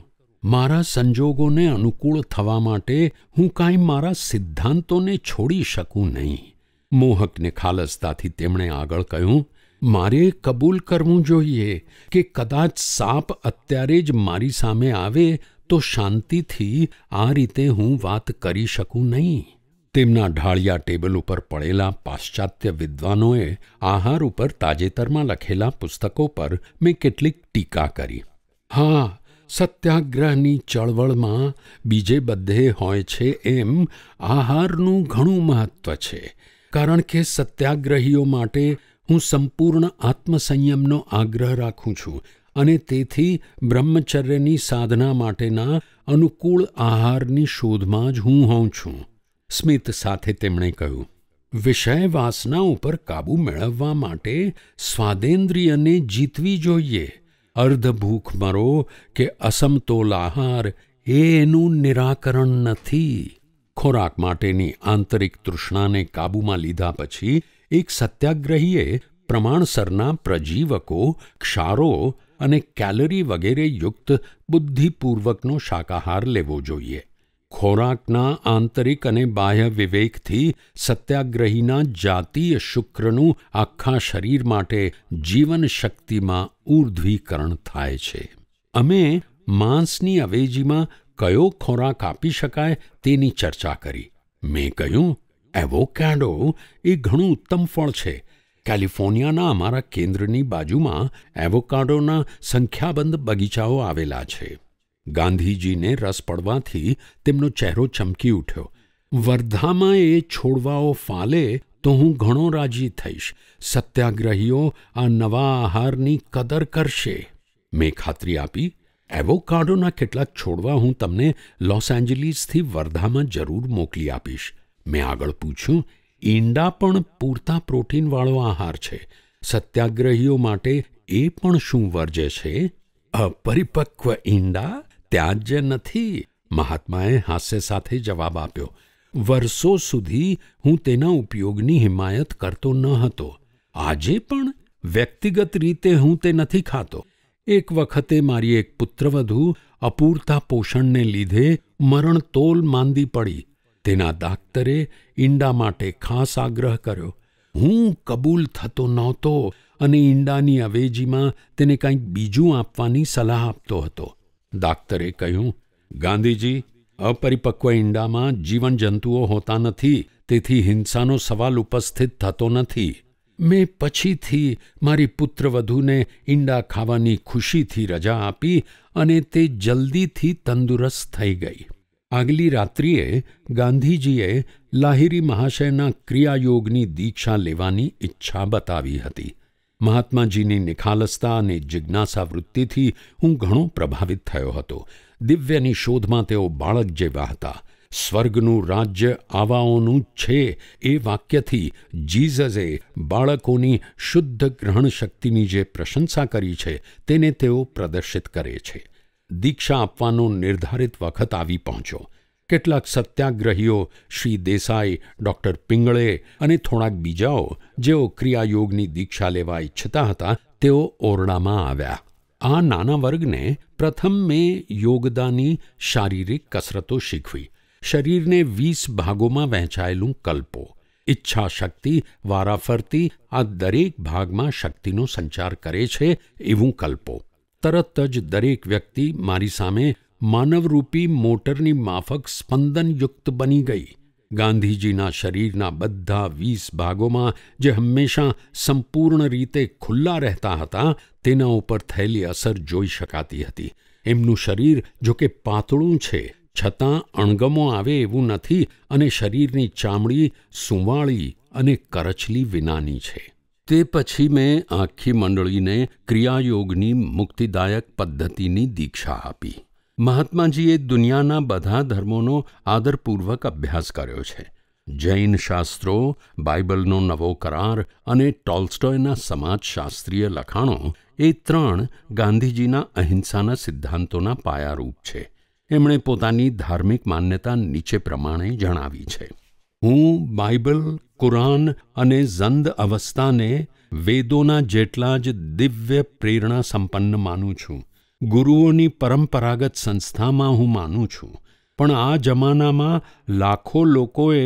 મારા સંજોગોને અનુકૂળ થવા માટે હું કાંઈ મારા સિદ્ધાંતોને છોડી શકું નહીં મોહકને ખાલસતાથી તેમણે આગળ કહ્યું મારે કબૂલ કરવું જોઈએ કે કદાચ સાપ અત્યારે જ મારી સામે આવે તો શાંતિથી આ રીતે હું વાત કરી શકું નહીં તેમના ઢાળિયા ટેબલ ઉપર પડેલા પાશ્ચાત્ય વિદ્વાનોએ આહાર ઉપર તાજેતરમાં લખેલા પુસ્તકો પર મેં કેટલીક ટીકા કરી હા સત્યાગ્રહની ચળવળમાં બીજે બધે હોય છે એમ આહારનું ઘણું મહત્ત્વ છે કારણ કે સત્યાગ્રહીઓ માટે હું સંપૂર્ણ આત્મસંયમનો આગ્રહ રાખું છું અને તેથી બ્રહ્મચર્યની સાધના માટેના અનુકૂળ આહારની શોધમાં જ હું હોઉં છું સ્મિત સાથે તેમણે કહ્યું વિષય વાસના ઉપર કાબૂ મેળવવા માટે સ્વાદેન્દ્રિયને જીતવી જોઈએ અર્ધ ભૂખમરો કે અસમતોલ આહાર એ એનું નિરાકરણ નથી ખોરાક માટેની આંતરિક તૃષ્ણાને કાબૂમાં લીધા પછી એક સત્યાગ્રહીએ પ્રમાણસરના પ્રજીવકો ક્ષારો અને કેલરી વગેરે યુક્ત બુદ્ધિપૂર્વકનો શાકાહાર લેવો જોઈએ ખોરાકના આંતરિક અને બાહ્ય વિવેકથી સત્યાગ્રહીના જાતીય શુક્રનું આખા શરીર માટે જીવન શક્તિમાં ઊર્ધ્વીકરણ થાય છે અમે માંસની અવેજીમાં કયો ખોરાક આપી શકાય તેની ચર્ચા કરી મેં કહ્યું એવોકેડો એ ઘણું ઉત્તમ ફળ છે કેલિફોર્નિયાના અમારા કેન્દ્રની બાજુમાં એવોકાડોના સંખ્યાબંધ બગીચાઓ આવેલા છે ગાંધીજીને રસ પડવાથી તેમનો ચહેરો ચમકી ઉઠ્યો વર્ધામાં એ છોડવાઓ ફાલે તો હું ઘણો રાજી થઈશ સત્યાગ્રહીઓ આ નવા આહારની કદર કરશે મેં ખાતરી આપી એવોકાડોના કેટલાક છોડવા હું તમને લોસ એન્જલિસથી વર્ધામાં જરૂર મોકલી આપીશ મેં આગળ પૂછ્યું ઈંડા પણ પૂરતા પ્રોટીનવાળો આહાર છે સત્યાગ્રહીઓ માટે એ પણ શું વર્જે છે અપરિપક્વ ઈંડા ત્યાં જ નથી મહાત્માએ હાસ્ય સાથે જવાબ આપ્યો વર્ષો સુધી હું તેના ઉપયોગની હિમાયત કરતો ન હતો આજે પણ વ્યક્તિગત રીતે હું તે નથી ખાતો એક વખતે મારી એક પુત્રવધુ અપૂરતા પોષણને લીધે મરણતોલ માંદી પડી તેના ડાક્ટરે ઈંડા માટે ખાસ આગ્રહ કર્યો હું કબૂલ થતો નહોતો અને ઈંડાની અવેજીમાં તેને કંઈક બીજું આપવાની સલાહ આપતો હતો ડાક્ટરે કહ્યું ગાંધીજી અપરિપક્વ ઈંડામાં જીવનજંતુઓ હોતા નથી તેથી હિંસાનો સવાલ ઉપસ્થિત થતો નથી મેં પછીથી મારી પુત્રવધૂને ઈંડા ખાવાની ખુશીથી રજા આપી અને તે જલ્દીથી તંદુરસ્ત થઈ ગઈ આગલી રાત્રિએ ગાંધીજીએ લાહિરી મહાશયના ક્રિયાયોગની દીક્ષા લેવાની ઈચ્છા બતાવી હતી મહાત્માજીની નિખાલસતા અને જિજ્ઞાસા વૃત્તિથી હું ઘણો પ્રભાવિત થયો હતો દિવ્યની શોધમાં તેઓ બાળક જેવા હતા સ્વર્ગનું રાજ્ય આવાઓનું છે એ વાક્યથી જીઝઝે બાળકોની શુદ્ધ ગ્રહણ શક્તિની જે પ્રશંસા કરી છે તેને તેઓ પ્રદર્શિત કરે છે દીક્ષા આપવાનો નિર્ધારિત વખત આવી પહોંચ્યો કેટલાક સત્યાગ્રહીઓ શ્રી દેસાઈ ડૉક્ટર પિંગળે અને થોડાક બીજાઓ જેઓ ક્રિયાયોગની દીક્ષા લેવા ઈચ્છતા હતા તેઓ ઓરડામાં આવ્યા આ નાના વર્ગને પ્રથમ મેં યોગદાની શારીરિક કસરતો શીખવી શરીરને વીસ ભાગોમાં વહેંચાયેલું કલ્પો ઈચ્છા શક્તિ વારાફરતી આ દરેક ભાગમાં શક્તિનો સંચાર કરે છે એવું કલ્પો તરત જ દરેક વ્યક્તિ મારી સામે માનવરૂપી મોટરની માફક સ્પંદનયુક્ત બની ગઈ ગાંધીજીના શરીરના બધા વીસ ભાગોમાં જે હંમેશા સંપૂર્ણ રીતે ખુલ્લા રહેતા હતા તેના ઉપર થયેલી અસર જોઈ શકાતી હતી એમનું શરીર જોકે પાતળું છે છતાં અણગમો આવે એવું નથી અને શરીરની ચામડી સુંવાળી અને કરછલી વિનાની છે તે પછી મેં આખી મંડળીને ક્રિયાયોગની મુક્તિદાયક પદ્ધતિની દીક્ષા આપી મહાત્માજીએ દુનિયાના બધા ધર્મોનો આદરપૂર્વક અભ્યાસ કર્યો છે જૈન શાસ્ત્રો બાઇબલનો નવો કરાર અને ટોલ્સ્ટોયના સમાજશાસ્ત્રીય લખાણો એ ત્રણ ગાંધીજીના અહિંસાના સિદ્ધાંતોના પાયારૂપ છે એમણે પોતાની ધાર્મિક માન્યતા નીચે પ્રમાણે જણાવી છે હું બાઇબલ કુરાન અને ઝંદ અવસ્થાને વેદોના જેટલા જ દિવ્ય પ્રેરણા સંપન્ન માનું છું ગુરુઓની પરંપરાગત સંસ્થામાં હું માનું છું પણ આ જમાનામાં લાખો લોકોએ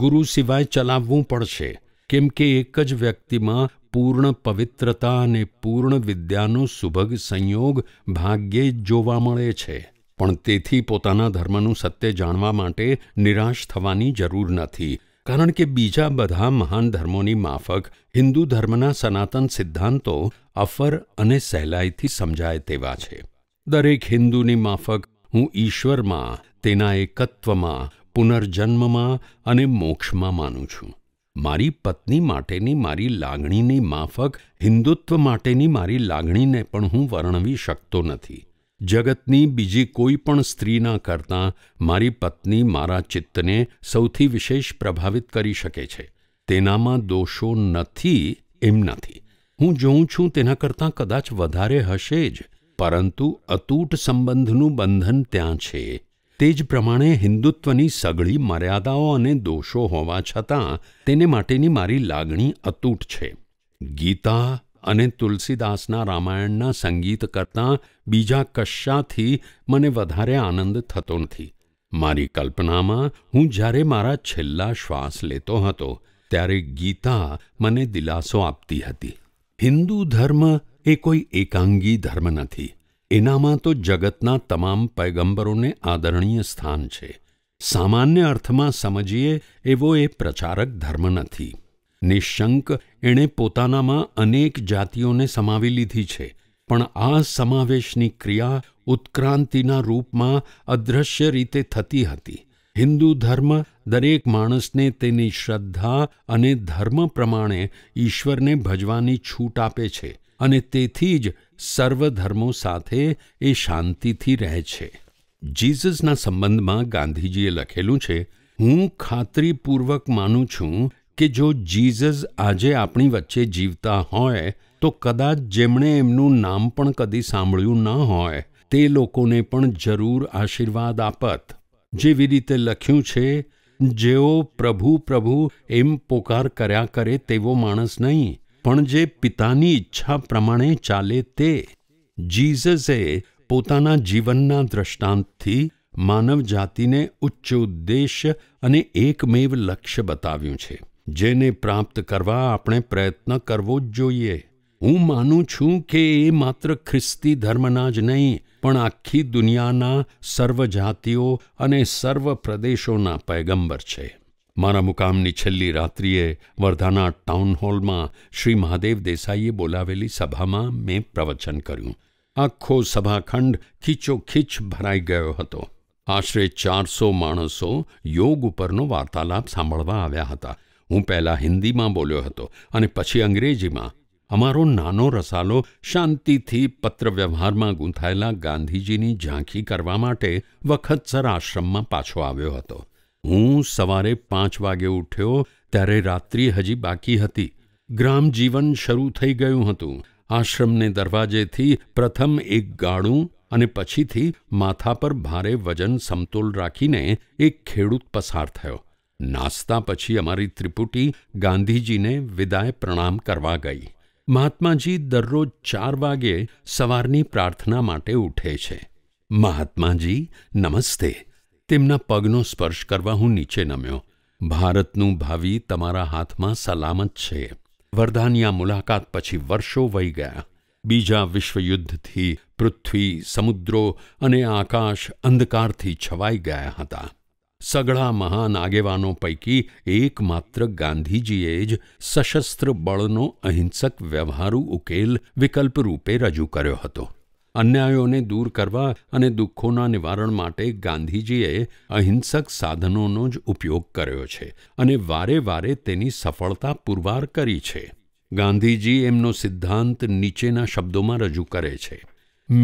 ગુરુ સિવાય ચલાવવું પડશે કેમ કે એક જ વ્યક્તિમાં પૂર્ણ પવિત્રતા અને પૂર્ણ વિદ્યાનો સુભગ સંયોગ ભાગ્યે જ જોવા મળે છે પણ તેથી પોતાના ધર્મનું સત્ય જાણવા માટે નિરાશ થવાની જરૂર નથી કારણ કે બીજા બધા મહાન ધર્મોની માફક હિન્દુ ધર્મના સનાતન સિદ્ધાંતો અફર અને સહેલાઈથી સમજાય તેવા છે દરેક હિન્દુની માફક હું ઈશ્વરમાં તેના એકત્વમાં પુનર્જન્મમાં અને મોક્ષમાં માનું છું મારી પત્ની માટેની મારી લાગણીની માફક હિન્દુત્વ માટેની મારી લાગણીને પણ હું વર્ણવી શકતો નથી જગતની બીજી કોઈ પણ સ્ત્રીના કરતાં મારી પત્ની મારા ચિત્તને સૌથી વિશેષ પ્રભાવિત કરી શકે છે તેનામાં દોષો નથી એમ નથી હું જોઉં છું તેના કરતાં કદાચ વધારે હશે જ પરંતુ અતૂટ સંબંધનું બંધન ત્યાં છે તે જ પ્રમાણે હિન્દુત્વની સઘળી મર્યાદાઓ અને દોષો હોવા છતાં તેને માટેની મારી લાગણી અતૂટ છે ગીતા અને તુલસીદાસના રામાયણના સંગીત કરતાં બીજા કશાથી મને વધારે આનંદ થતો નથી મારી કલ્પનામાં હું જ્યારે મારા છેલ્લા શ્વાસ લેતો હતો ત્યારે ગીતા મને દિલાસો આપતી હતી હિન્દુ ધર્મ એ કોઈ એકાંગી ધર્મ નથી એનામાં તો જગતના તમામ પૈગંબરોને આદરણીય સ્થાન છે સામાન્ય અર્થમાં સમજીએ એવો એ પ્રચારક ધર્મ નથી નિશંક એણે પોતાનામાં અનેક જાતિઓને સમાવી લીધી છે પણ આ સમાવેશની ક્રિયા ઉત્ક્રાંતિના રૂપમાં અદૃશ્ય રીતે થતી હતી હિન્દુ ધર્મ દરેક માણસને તેની શ્રદ્ધા અને ધર્મ પ્રમાણે ઈશ્વરને ભજવાની છૂટ આપે છે અને તેથી જ સર્વ ધર્મો સાથે એ શાંતિથી રહે છે જીઝસના સંબંધમાં ગાંધીજીએ લખેલું છે હું ખાતરીપૂર્વક માનું છું કે જો જીઝસ આજે આપણી વચ્ચે જીવતા હોય તો કદાચ જેમણે એમનું નામ પણ કદી સાંભળ્યું ન હોય તે લોકોને પણ જરૂર આશીર્વાદ આપત જેવી રીતે લખ્યું છે જેઓ પ્રભુ પ્રભુ એમ પોકાર કર્યા કરે તેવો માણસ નહીં પણ જે પિતાની ઈચ્છા પ્રમાણે ચાલે તે જીઝસે પોતાના જીવનના દ્રષ્ટાંતથી માનવ જાતિને ઉચ્ચ ઉદ્દેશ્ય અને એકમેવ લક્ષ્ય બતાવ્યું છે જેને પ્રાપ્ત કરવા આપણે પ્રયત્ન કરવો જ જોઈએ હું માનું છું કે એ માત્ર ખ્રિસ્તી ધર્મના જ નહીં પણ આખી દુનિયાના સર્વ જાતિઓ અને સર્વ પ્રદેશોના પૈગંબર છે મારા મુકામની છેલ્લી રાત્રિએ વર્ધાના ટાઉન હોલમાં શ્રી મહાદેવ દેસાઈએ બોલાવેલી સભામાં મેં પ્રવચન કર્યું આખો સભાખંડ ખીચોખીચ ભરાઈ ગયો હતો આશરે ચારસો માણસો યોગ ઉપરનો વાર્તાલાપ સાંભળવા આવ્યા હતા હું પહેલાં હિન્દીમાં બોલ્યો હતો અને પછી અંગ્રેજીમાં અમારો નાનો રસાલો શાંતિથી પત્રવ્યવહારમાં ગૂંથાયેલા ગાંધીજીની ઝાંખી કરવા માટે વખતસર આશ્રમમાં પાછો આવ્યો હતો હું સવારે પાંચ વાગે ઉઠ્યો ત્યારે રાત્રિ હજી બાકી હતી ગ્રામ જીવન શરૂ થઈ ગયું હતું આશ્રમને દરવાજેથી પ્રથમ એક ગાળું અને પછીથી માથા પર ભારે વજન સમતોલ રાખીને એક ખેડૂત પસાર થયો નાસ્તા પછી અમારી ત્રિપુટી ગાંધીજીને વિદાય પ્રણામ કરવા ગઈ મહાત્માજી દરરોજ ચાર વાગે સવારની પ્રાર્થના માટે ઉઠે છે મહાત્માજી નમસ્તે તેમના પગનો સ્પર્શ કરવા હું નીચે નમ્યો ભારતનું ભાવિ તમારા હાથમાં સલામત છે વરદાનિયા મુલાકાત પછી વર્ષો વહી ગયા બીજા વિશ્વયુદ્ધથી પૃથ્વી સમુદ્રો અને આકાશ અંધકારથી છવાઈ ગયા હતા સઘળા મહાન આગેવાનો પૈકી એકમાત્ર ગાંધીજીએ જ સશસ્ત્ર બળનો અહિંસક વ્યવહારુ ઉકેલ વિકલ્પ રૂપે રજૂ કર્યો હતો અન્યાયોને દૂર કરવા અને દુઃખોના નિવારણ માટે ગાંધીજીએ અહિંસક સાધનોનો જ ઉપયોગ કર્યો છે અને વારે વારે તેની સફળતા પુરવાર કરી છે ગાંધીજી એમનો સિદ્ધાંત નીચેના શબ્દોમાં રજૂ કરે છે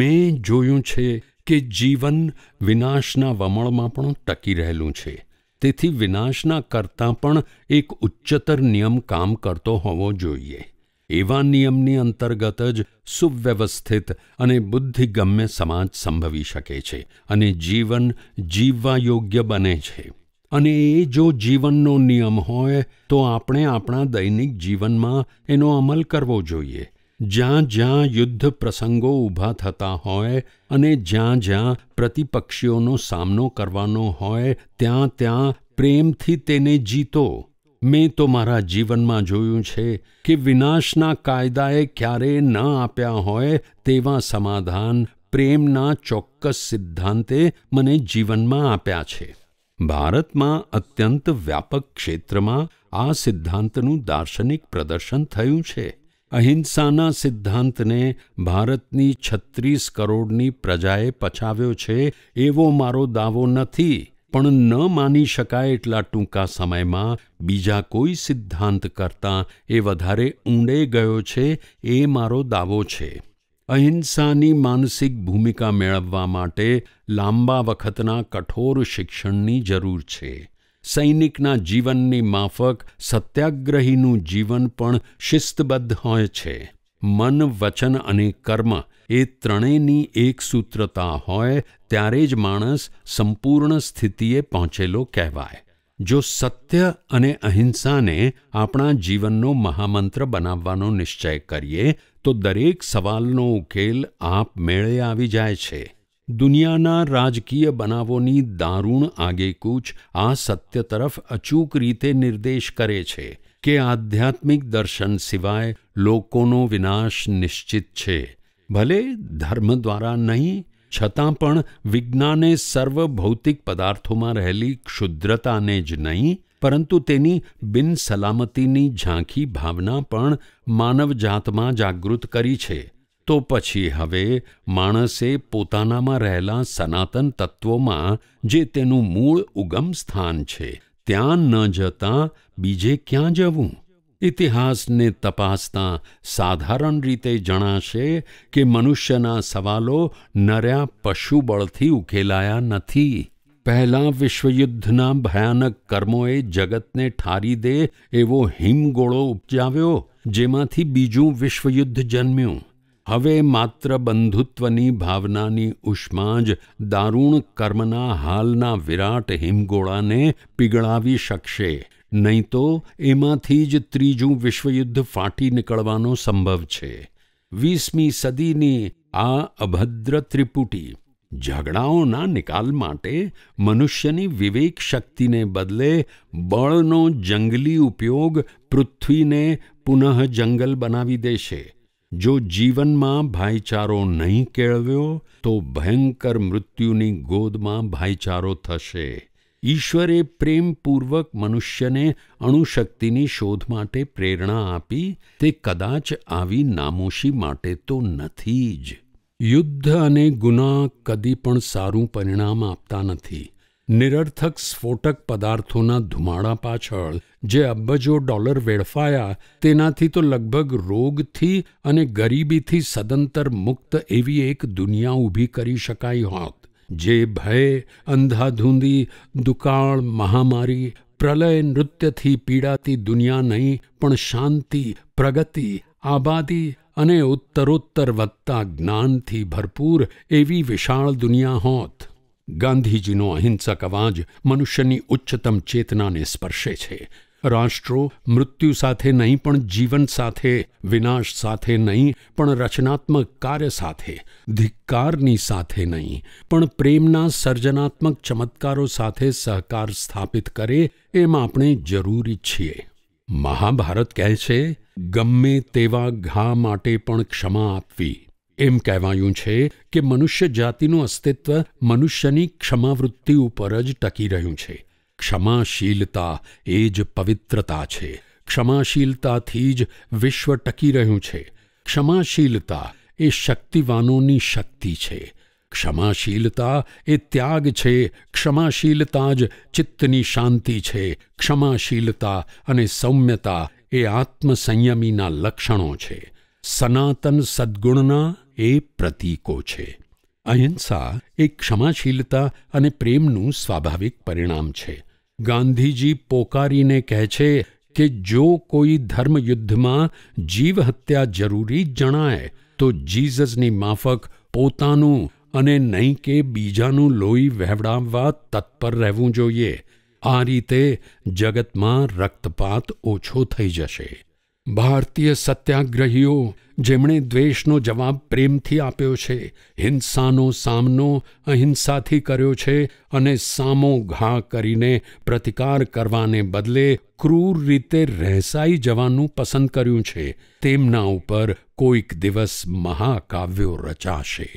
મેં જોયું છે કે જીવન વિનાશના વમળમાં પણ ટકી રહેલું છે તેથી વિનાશના કરતાં પણ એક ઉચ્ચતર નિયમ કામ કરતો હોવો જોઈએ એવા નિયમની અંતર્ગત જ સુવ્યવસ્થિત અને બુદ્ધિગમ્ય સમાજ સંભવી શકે છે અને જીવન જીવવા યોગ્ય બને છે અને એ જો જીવનનો નિયમ હોય તો આપણે આપણા દૈનિક જીવનમાં એનો અમલ કરવો જોઈએ જ્યાં જ્યાં યુદ્ધ પ્રસંગો ઊભા થતા હોય અને જ્યાં જ્યાં પ્રતિપક્ષીઓનો સામનો કરવાનો હોય ત્યાં ત્યાં પ્રેમથી તેને જીતો મેં તો મારા જીવનમાં જોયું છે કે વિનાશના કાયદાએ ક્યારેય ન આપ્યા હોય તેવા સમાધાન પ્રેમના ચોક્કસ સિદ્ધાંતે મને જીવનમાં આપ્યા છે ભારતમાં અત્યંત વ્યાપક ક્ષેત્રમાં આ સિદ્ધાંતનું દાર્શનિક પ્રદર્શન થયું છે અહિંસાના સિદ્ધાંતને ભારતની છત્રીસ કરોડની પ્રજાએ પછાવ્યો છે એવો મારો દાવો નથી પણ ન માની શકાય એટલા ટૂંકા સમયમાં બીજા કોઈ સિદ્ધાંત કરતાં એ વધારે ઊંડે ગયો છે એ મારો દાવો છે અહિંસાની માનસિક ભૂમિકા મેળવવા માટે લાંબા વખતના કઠોર શિક્ષણની જરૂર છે સૈનિકના જીવનની માફક સત્યાગ્રહીનું જીવન પણ શિસ્તબદ્ધ હોય છે મન વચન અને કર્મ એ ત્રણેયની એક સૂત્રતા હોય ત્યારે જ માણસ સંપૂર્ણ સ્થિતિએ પહોંચેલો કહેવાય જો સત્ય અને અહિંસાને આપણા જીવનનો મહામંત્ર બનાવવાનો નિશ્ચય કરીએ તો દરેક સવાલનો ઉકેલ આપમેળે આવી જાય છે દુનિયાના રાજકીય બનાવોની દારૂણ આગેકૂચ આ સત્ય તરફ અચૂક રીતે નિર્દેશ કરે છે કે આધ્યાત્મિક દર્શન સિવાય લોકોનો વિનાશ નિશ્ચિત છે ભલે ધર્મ દ્વારા નહીં છતાં પણ વિજ્ઞાને સર્વ ભૌતિક પદાર્થોમાં રહેલી ક્ષુદ્રતાને જ નહીં પરંતુ તેની બિનસલામતીની ઝાંખી ભાવના પણ માનવજાતમાં જાગૃત કરી છે તો પછી હવે માણસે પોતાનામાં રહેલા સનાતન તત્વોમાં જે તેનું મૂળ ઉગમ સ્થાન છે ત્યાં ન જતાં બીજે ક્યાં જવું ઇતિહાસને તપાસતા સાધારણ રીતે જણાશે કે મનુષ્યના સવાલો નર્યા પશુબળથી ઉકેલાયા નથી પહેલાં વિશ્વયુદ્ધના ભયાનક કર્મોએ જગતને ઠારી દે એવો હિમગોળો ઉપજાવ્યો જેમાંથી બીજું વિશ્વયુદ્ધ જન્મ્યું હવે માત્ર બંધુત્વની ભાવનાની ઉષ્મા જ દારૂણ કર્મના હાલના વિરાટ હિમગોળાને પીગળાવી શકશે નહીં તો એમાંથી જ ત્રીજું વિશ્વયુદ્ધ ફાટી નીકળવાનો સંભવ છે વીસમી સદીની આ અભદ્ર ત્રિપુટી ઝઘડાઓના નિકાલ માટે મનુષ્યની વિવેક શક્તિને બદલે બળનો જંગલી ઉપયોગ પૃથ્વીને પુનઃ જંગલ બનાવી દેશે જો જીવનમાં ભાઈચારો નહીં કેળવ્યો તો ભયંકર મૃત્યુની ગોદમાં ભાઈચારો થશે ઈશ્વરે પ્રેમપૂર્વક મનુષ્યને અણુશક્તિની શોધ માટે પ્રેરણા આપી તે કદાચ આવી નામોશી માટે તો નથી જ યુદ્ધ અને ગુના કદી પણ સારું પરિણામ આપતા નથી નિરર્થક સ્ફોટક પદાર્થોના ધુમાડા પાછળ જે અબજો ડોલર વેડફાયા તેનાથી તો લગભગ રોગથી અને ગરીબીથી સદંતર મુક્ત એવી એક દુનિયા ઊભી કરી શકાઈ હોત જે ભય અંધાધૂંધી દુકાળ મહામારી પ્રલય નૃત્યથી પીડાતી દુનિયા નહીં પણ શાંતિ પ્રગતિ આબાદી અને ઉત્તરોત્તર વધતા જ્ઞાનથી ભરપૂર એવી વિશાળ દુનિયા હોત ગાંધીજીનો અહિંસક અવાજ મનુષ્યની ઉચ્ચતમ ચેતનાને સ્પર્શે છે રાષ્ટ્રો મૃત્યુ સાથે નહીં પણ જીવન સાથે વિનાશ સાથે નહીં પણ રચનાત્મક કાર્ય સાથે ધિક્કારની સાથે નહીં પણ પ્રેમના સર્જનાત્મક ચમત્કારો સાથે સહકાર સ્થાપિત કરે એમ આપણે જરૂરી છીએ મહાભારત કહે છે ગમે તેવા ઘા માટે પણ ક્ષમા આપવી એમ કહેવાયું છે કે મનુષ્ય જાતિનું અસ્તિત્વ મનુષ્યની ક્ષમાવૃત્તિ ઉપર જ ટકી રહ્યું છે ક્ષમાશીલતા એ જ પવિત્રતા છે ક્ષમાશીલતાથી જ વિશ્વ ટકી રહ્યું છે ક્ષમાશીલતા એ શક્તિવાનોની શક્તિ છે ક્ષમાશીલતા એ ત્યાગ છે ક્ષમાશીલતા જ ચિત્તની શાંતિ છે ક્ષમાશીલતા અને સૌમ્યતા એ આત્મસંયમીના લક્ષણો છે સનાતન સદ્ગુણના એ પ્રતીકો છે અહિંસા એ ક્ષમાશીલતા અને પ્રેમનું સ્વાભાવિક પરિણામ છે ગાંધીજી પોકારીને કહે છે કે જો કોઈ ધર્મયુદ્ધમાં જીવહત્યા જરૂરી જણાય તો જીઝસની માફક પોતાનું અને નહીં કે બીજાનું લોહી વહેવડાવવા તત્પર રહેવું જોઈએ આ રીતે જગતમાં રક્તપાત ઓછો થઈ જશે ભારતીય સત્યાગ્રહીઓ જેમણે દ્વેષનો જવાબ પ્રેમથી આપ્યો છે હિંસાનો સામનો અહિંસાથી કર્યો છે અને સામો ઘા કરીને પ્રતિકાર કરવાને બદલે ક્રૂર રીતે રહેસાઈ જવાનું પસંદ કર્યું છે તેમના ઉપર કોઈક દિવસ મહાકાવ્યો રચાશે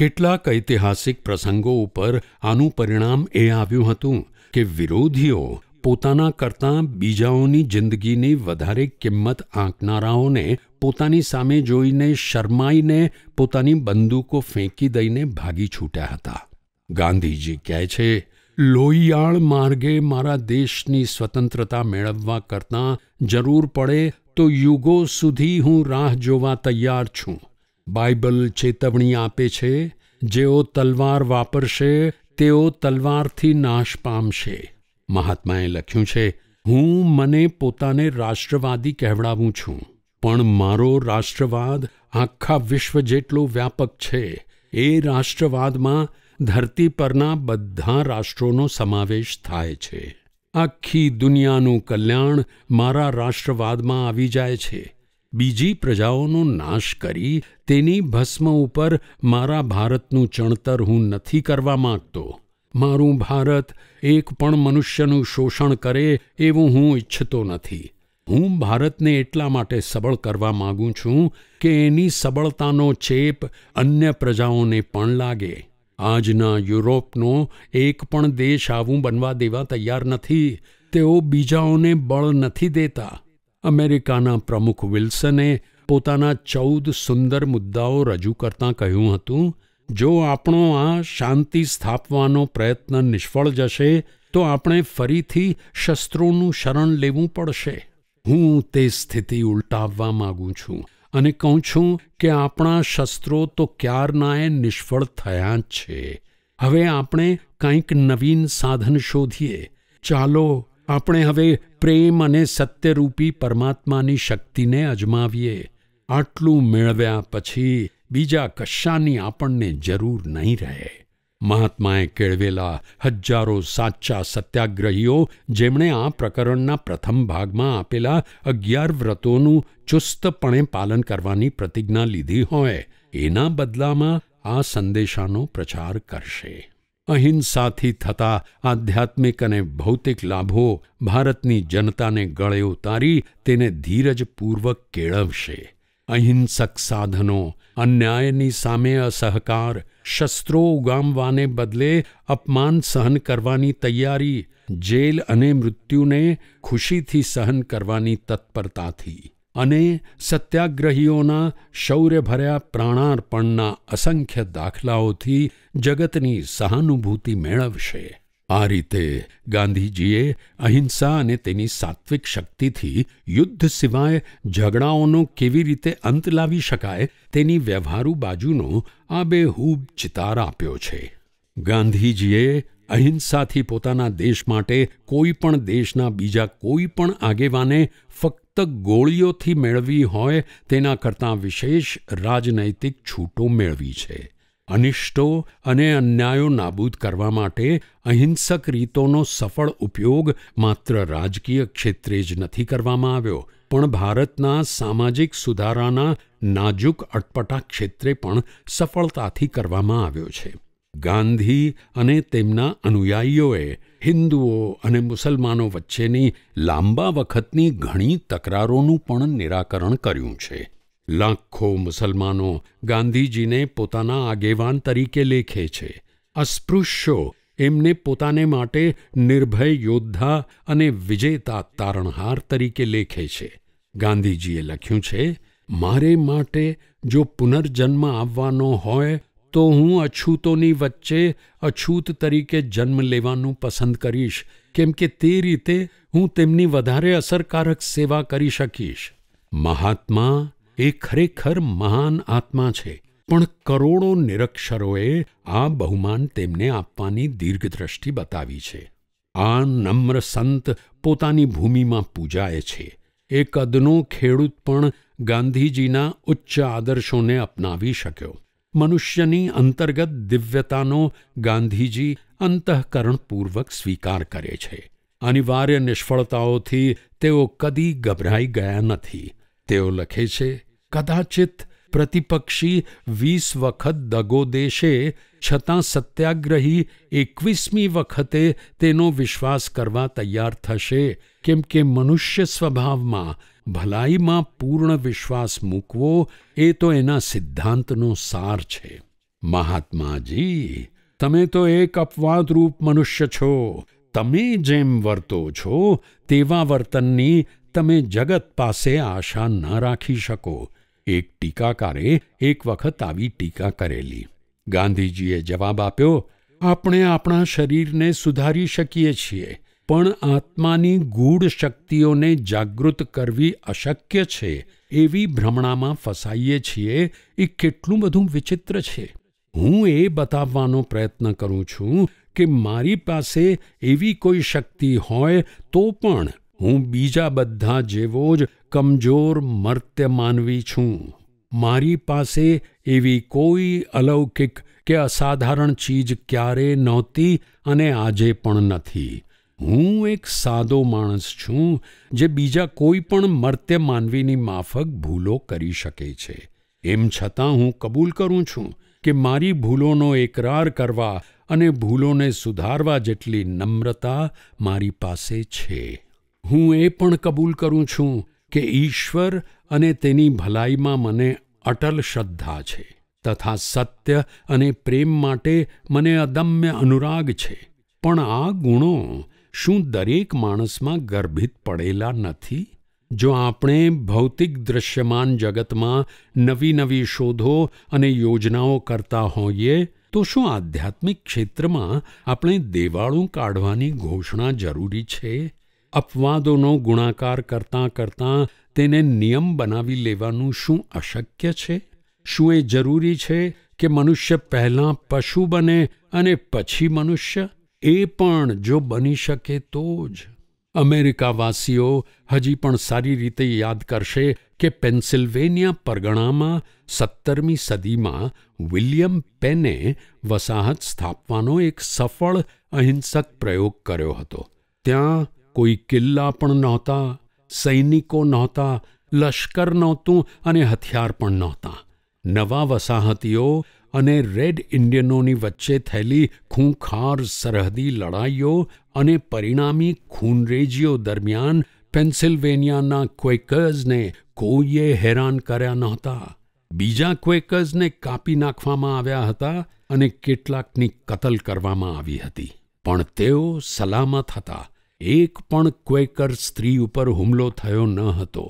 કેટલાક ઐતિહાસિક પ્રસંગો ઉપર આનું પરિણામ એ આવ્યું હતું કે વિરોધીઓ પોતાના કરતાં બીજાઓની જિંદગીની વધારે કિંમત આંકનારાઓને પોતાની સામે જોઈને શરમાઈને પોતાની બંદૂકો ફેંકી દઈને ભાગી છૂટ્યા હતા ગાંધીજી કહે છે લોહિયાળ માર્ગે મારા દેશની સ્વતંત્રતા મેળવવા કરતાં જરૂર પડે તો યુગો સુધી હું રાહ જોવા તૈયાર છું બાઇબલ ચેતવણી આપે છે જેઓ તલવાર વાપરશે તેઓ તલવારથી નાશ પામશે મહાત્માએ લખ્યું છે હું મને પોતાને રાષ્ટ્રવાદી કહેવડાવું છું પણ મારો રાષ્ટ્રવાદ આખા વિશ્વ જેટલો વ્યાપક છે એ રાષ્ટ્રવાદમાં ધરતી પરના બધા રાષ્ટ્રોનો સમાવેશ થાય છે આખી દુનિયાનું કલ્યાણ મારા રાષ્ટ્રવાદમાં આવી જાય છે બીજી પ્રજાઓનો નાશ કરી તેની ભસ્મ ઉપર મારા ભારતનું ચણતર હું નથી કરવા માગતો મારું ભારત એક પણ મનુષ્યનું શોષણ કરે એવું હું ઈચ્છતો નથી હું ભારતને એટલા માટે સબળ કરવા માગું છું કે એની સબળતાનો ચેપ અન્ય પ્રજાઓને પણ લાગે આજના યુરોપનો એક પણ દેશ આવું બનવા દેવા તૈયાર નથી તેઓ બીજાઓને બળ નથી દેતા અમેરિકાના પ્રમુખ વિલ્સને પોતાના ચૌદ સુંદર મુદ્દાઓ રજૂ કરતાં કહ્યું હતું જો આપણો આ શાંતિ સ્થાપવાનો પ્રયત્ન નિષ્ફળ જશે તો આપણે ફરીથી શસ્ત્રોનું શરણ લેવું પડશે હું તે સ્થિતિ ઉલટાવવા માગું છું અને કહું છું કે આપણા શસ્ત્રો તો ક્યારનાએ નિષ્ફળ થયા જ છે હવે આપણે કંઈક નવીન સાધન શોધીએ ચાલો આપણે હવે પ્રેમ અને સત્યરૂપી પરમાત્માની શક્તિને અજમાવીએ આટલું મેળવ્યા પછી બીજા કશાની આપણને જરૂર નહીં રહે મહાત્માએ કેળવેલા હજારો સાચા સત્યાગ્રહીઓ જેમણે આ પ્રકરણના પ્રથમ ભાગમાં આપેલા અગિયાર વ્રતોનું ચુસ્તપણે પાલન કરવાની પ્રતિજ્ઞા લીધી હોય એના બદલામાં આ સંદેશાનો પ્રચાર કરશે અહિંસાથી થતા આધ્યાત્મિક અને ભૌતિક લાભો ભારતની જનતાને ગળે ઉતારી તેને ધીરજપૂર્વક કેળવશે અહિંસક સાધનો અન્યાયની સામે અસહકાર શસ્ત્રો ઉગામવાને બદલે અપમાન સહન કરવાની તૈયારી જેલ અને મૃત્યુને ખુશીથી સહન કરવાની તત્પરતાથી અને સત્યાગ્રહીઓના શૌર્યભર્યા પ્રાણાર્પણના અસંખ્ય દાખલાઓથી જગતની સહાનુભૂતિ મેળવશે આ રીતે ગાંધીજીએ અહિંસા અને તેની સાત્વિક શક્તિથી યુદ્ધ સિવાય ઝઘડાઓનો કેવી રીતે અંત લાવી શકાય તેની વ્યવહારુ બાજુનો આબેહૂબ ચિતાર આપ્યો છે ગાંધીજીએ અહિંસાથી પોતાના દેશ માટે કોઈ પણ દેશના બીજા કોઈ પણ આગેવાને ફક્ત ગોળીઓથી મેળવી હોય તેના કરતાં વિશેષ રાજનૈતિક છૂટો મેળવી છે અનિષ્ટો અને અન્યાયો નાબૂદ કરવા માટે અહિંસક રીતોનો સફળ ઉપયોગ માત્ર રાજકીય ક્ષેત્રે જ નથી કરવામાં આવ્યો પણ ભારતના સામાજિક સુધારાના નાજુક અટપટા ક્ષેત્રે પણ સફળતાથી કરવામાં આવ્યો છે ગાંધી અને તેમના અનુયાયીઓએ હિન્દુઓ અને મુસલમાનો વચ્ચેની લાંબા વખતની ઘણી તકરારોનું પણ નિરાકરણ કર્યું છે લાખો મુસલમાનો ગાંધીજીને પોતાના આગેવાન તરીકે લેખે છે અસ્પૃશ્યો એમને પોતાને માટે નિર્ભય યોદ્ધા અને વિજેતા તારણહાર તરીકે લેખે છે ગાંધીજીએ લખ્યું છે મારે માટે જો પુનર્જન્મ આવવાનો હોય તો હું અછૂતોની વચ્ચે અછૂત તરીકે જન્મ લેવાનું પસંદ કરીશ કેમ કે તે રીતે હું તેમની વધારે અસરકારક સેવા કરી શકીશ મહાત્મા એ ખરેખર મહાન આત્મા છે પણ કરોડો નિરક્ષરોએ આ બહુમાન તેમને આપવાની દીર્ઘદ્રષ્ટિ બતાવી છે આ નમ્ર સંત પોતાની ભૂમિમાં પૂજાય છે એ કદનો ખેડૂત પણ ગાંધીજીના ઉચ્ચ આદર્શોને અપનાવી શક્યો મનુષ્યની અંતર્ગત દિવ્યતાનો ગાંધીજી અંતઃકરણપૂર્વક સ્વીકાર કરે છે અનિવાર્ય નિષ્ફળતાઓથી તેઓ કદી ગભરાઈ ગયા નથી તેઓ લખે છે કદાચિત પ્રતિપક્ષી વીસ વખત દગો દેશે છતાં સત્યાગ્રહી એકવીસમી વખતે તેનો વિશ્વાસ કરવા તૈયાર થશે કેમ કે મનુષ્ય સ્વભાવમાં ભલાઈમાં પૂર્ણ વિશ્વાસ મૂકવો એ તો એના સિદ્ધાંતનો સાર છે મહાત્માજી તમે તો એક અપવાદરૂપ મનુષ્ય છો તમે જેમ વર્તો છો તેવા વર્તનની તમે જગત પાસે આશા ન રાખી શકો એક ટીકાકારે એક વખત આવી ટીકા કરેલી ગાંધીજીએ જવાબ આપ્યો આપણે આપણા શરીરને સુધારી શકીએ છીએ પણ આત્માની ગૂઢ શક્તિઓને જાગૃત કરવી અશક્ય છે એવી ભ્રમણામાં ફસાઈએ છીએ એ કેટલું બધું વિચિત્ર છે હું એ બતાવવાનો પ્રયત્ન કરું છું કે મારી પાસે એવી કોઈ શક્તિ હોય તો પણ હું બીજા બધા જેવો જ કમજોર મર્ત્ય માનવી છું મારી પાસે એવી કોઈ અલૌકિક કે અસાધારણ ચીજ ક્યારેય નહોતી અને આજે પણ નથી હું એક સાદો માણસ છું જે બીજા કોઈ પણ મર્ત્ય માનવીની માફક ભૂલો કરી શકે છે એમ છતાં હું કબૂલ કરું છું કે મારી ભૂલોનો એકરાર કરવા અને ભૂલોને સુધારવા જેટલી નમ્રતા મારી પાસે છે હું એ પણ કબૂલ કરું છું કે ઈશ્વર અને તેની ભલાઈમાં મને અટલ શ્રદ્ધા છે તથા સત્ય અને પ્રેમ માટે મને અદમ્ય અનુરાગ છે પણ આ ગુણો શું દરેક માણસમાં ગર્ભિત પડેલા નથી જો આપણે ભૌતિક દ્રશ્યમાન જગતમાં નવી નવી શોધો અને યોજનાઓ કરતા હોઈએ તો શું આધ્યાત્મિક ક્ષેત્રમાં આપણે દેવાળું કાઢવાની ઘોષણા જરૂરી છે અપવાદોનો ગુણાકાર કરતાં કરતાં તેને નિયમ બનાવી લેવાનું શું અશક્ય છે શું એ જરૂરી છે કે મનુષ્ય પહેલાં પશુ બને અને પછી મનુષ્ય એ પણ જો બની શકે તો જ અમેરિકાવાસીઓ હજી પણ સારી રીતે યાદ કરશે કે પેન્સિલ્વેનિયા પરગણામાં સત્તરમી સદીમાં વિલિયમ પેને વસાહત સ્થાપવાનો એક સફળ અહિંસક પ્રયોગ કર્યો હતો ત્યાં કોઈ કિલ્લા પણ નહોતા સૈનિકો નહોતા લશ્કર નહોતું અને હથિયાર પણ નહોતા નવા વસાહતીઓ અને રેડ ઇન્ડિયનોની વચ્ચે થયેલી ખૂંખાર સરહદી લડાઈઓ અને પરિણામી ખૂનરેજીઓ દરમિયાન પેન્સિલ્વેનિયાના ક્વેકર્સને કોઈએ હેરાન કર્યા નહોતા બીજા ક્વેકર્સને કાપી નાખવામાં આવ્યા હતા અને કેટલાકની કતલ કરવામાં આવી હતી પણ તેઓ સલામત હતા એક પણ ક્વેકર સ્ત્રી ઉપર હુમલો થયો ન હતો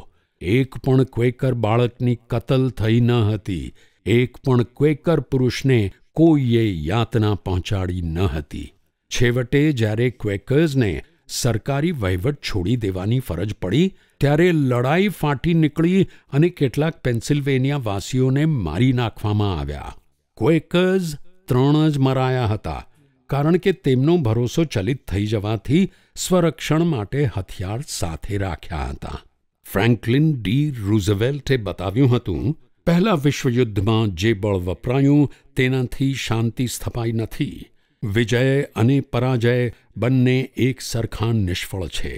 એક પણ ક્વેકર બાળકની કતલ થઈ ન હતી એક પણ ક્વેકર પુરુષને કોઈએ યાતના પહોંચાડી ન હતી છેવટે જ્યારે ક્વેકર્સને સરકારી વહીવટ છોડી દેવાની ફરજ પડી ત્યારે લડાઈ ફાટી નીકળી અને કેટલાક પેન્સિલ્વેનિયા વાસીઓને મારી નાખવામાં આવ્યા ક્વેકર્સ ત્રણ જ મરાયા હતા કારણ કે તેમનો ભરોસો ચલિત થઈ જવાથી સ્વરક્ષણ માટે હથિયાર સાથે રાખ્યા હતા ફ્રેન્કલિન ડી રૂઝવેલ્ટે બતાવ્યું હતું પહેલા વિશ્વયુદ્ધમાં જે બળ વપરાયું તેનાથી શાંતિ સ્થપાઈ નથી વિજય અને પરાજય બંને એક સરખા નિષ્ફળ છે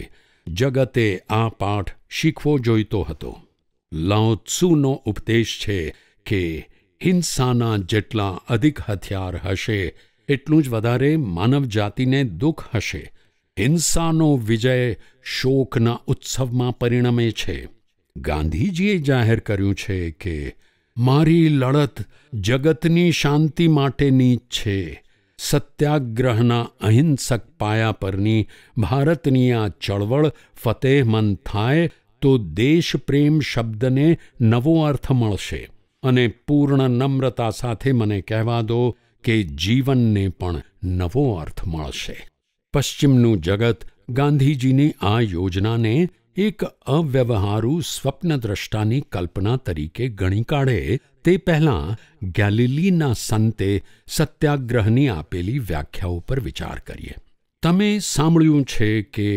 જગતે આ પાઠ શીખવો જોઈતો હતો લાઓત્સુનો ઉપદેશ છે કે હિંસાના જેટલા અધિક હથિયાર હશે એટલું જ વધારે માનવ જાતિને દુઃખ હશે હિંસાનો વિજય શોકના ઉત્સવમાં પરિણમે છે ગાંધીજીએ જાહેર કર્યું છે કે મારી લડત જગતની શાંતિ માટેની છે સત્યાગ્રહના અહિંસક પાયા પરની ભારતની આ ચળવળ ફતેહમંદ થાય તો દેશ પ્રેમ શબ્દને નવો અર્થ મળશે અને પૂર્ણ નમ્રતા સાથે મને કહેવા દો કે જીવનને પણ નવો અર્થ મળશે પશ્ચિમનું જગત ગાંધીજીની આ યોજનાને એક અવ્યવહારુ સ્વપ્નદ્રષ્ટાની કલ્પના તરીકે ગણી કાઢે તે પહેલાં ગેલિલીના સંતે સત્યાગ્રહની આપેલી વ્યાખ્યાઓ પર વિચાર કરીએ તમે સાંભળ્યું છે કે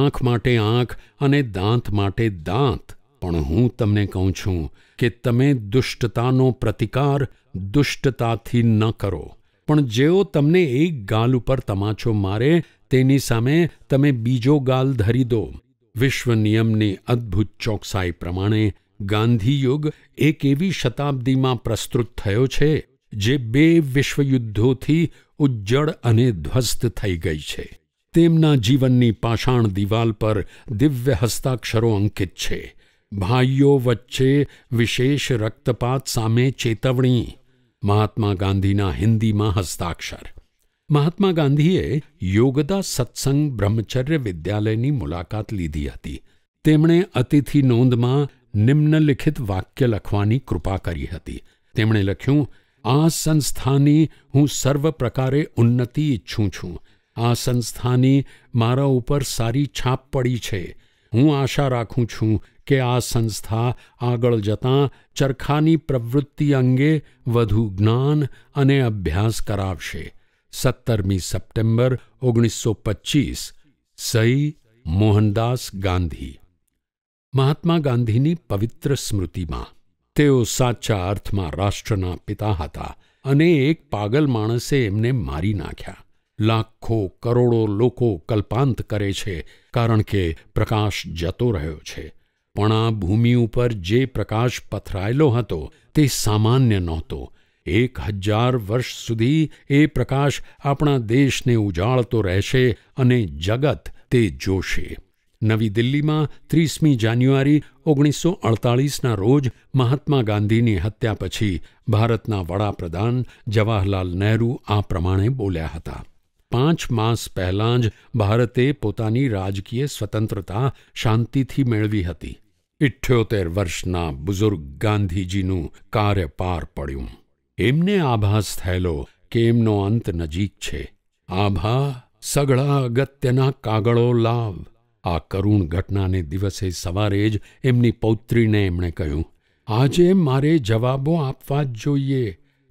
આંખ માટે આંખ અને દાંત માટે દાંત પણ હું તમને કહું છું કે તમે દુષ્ટતાનો પ્રતિકાર દુષ્ટતાથી ન કરો પણ જેઓ તમને એક ગાલ ઉપર તમાચો મારે તેની સામે તમે બીજો ગાલ ધરી દો વિશ્વ નિયમની અદ્ભુત ચોકસાઈ પ્રમાણે ગાંધીયુગ એક એવી શતાબ્દીમાં પ્રસ્તુત થયો છે જે બે વિશ્વયુદ્ધોથી ઉજ્જળ અને ધ્વસ્ત થઈ ગઈ છે તેમના જીવનની પાષાણ દિવાલ પર દિવ્ય હસ્તાક્ષરો અંકિત છે ભાઈઓ વચ્ચે વિશેષ રક્તપાત સામે ચેતવણી મહાત્મા ગાંધીના હિન્દીમાં હસ્તાક્ષર મહાત્મા ગાંધીએ યોગદા સત્સંગ બ્રહ્મચર્ય વિદ્યાલયની મુલાકાત લીધી હતી તેમણે અતિથિ નોંધમાં નિમ્નલિખિત વાક્ય લખવાની કૃપા કરી હતી તેમણે લખ્યું આ સંસ્થાની હું સર્વ પ્રકારે ઉન્નતિ ઈચ્છું છું આ સંસ્થાની મારા ઉપર સારી છાપ પડી છે હું આશા રાખું છું કે આ સંસ્થા આગળ જતાં ચરખાની પ્રવૃત્તિ અંગે વધુ જ્ઞાન અને અભ્યાસ કરાવશે સત્તરમી સપ્ટેમ્બર ઓગણીસો પચીસ સઈ મોહનદાસ ગાંધી મહાત્મા ગાંધીની પવિત્ર સ્મૃતિમાં તેઓ સાચા અર્થમાં રાષ્ટ્રના પિતા હતા અને એક પાગલ માણસે એમને મારી નાખ્યા લાખો કરોડો લોકો કલ્પાંત કરે છે કારણ કે પ્રકાશ જતો રહ્યો છે પણ આ ભૂમિ ઉપર જે પ્રકાશ પથરાયેલો હતો તે સામાન્ય નહોતો એક હજાર વર્ષ સુધી એ પ્રકાશ આપણા દેશને ઉજાળતો રહેશે અને જગત તે જોશે નવી દિલ્હીમાં ત્રીસમી જાન્યુઆરી ઓગણીસો અડતાલીસના રોજ મહાત્મા ગાંધીની હત્યા પછી ભારતના વડાપ્રધાન જવાહરલાલ નહેરુ આ પ્રમાણે બોલ્યા હતા પાંચ માસ પહેલાં જ ભારતે પોતાની રાજકીય સ્વતંત્રતા શાંતિથી મેળવી હતી ઇઠ્યોતેર વર્ષના બુઝુર્ગ ગાંધીજીનું કાર્ય પાર પડ્યું એમને આભાસ થયેલો કે એમનો અંત નજીક છે આભા સગળા અગત્યના કાગળો લાવ આ કરુણ ઘટનાને દિવસે સવારે જ એમની પૌત્રીને એમણે કહ્યું આજે મારે જવાબો આપવા જ જોઈએ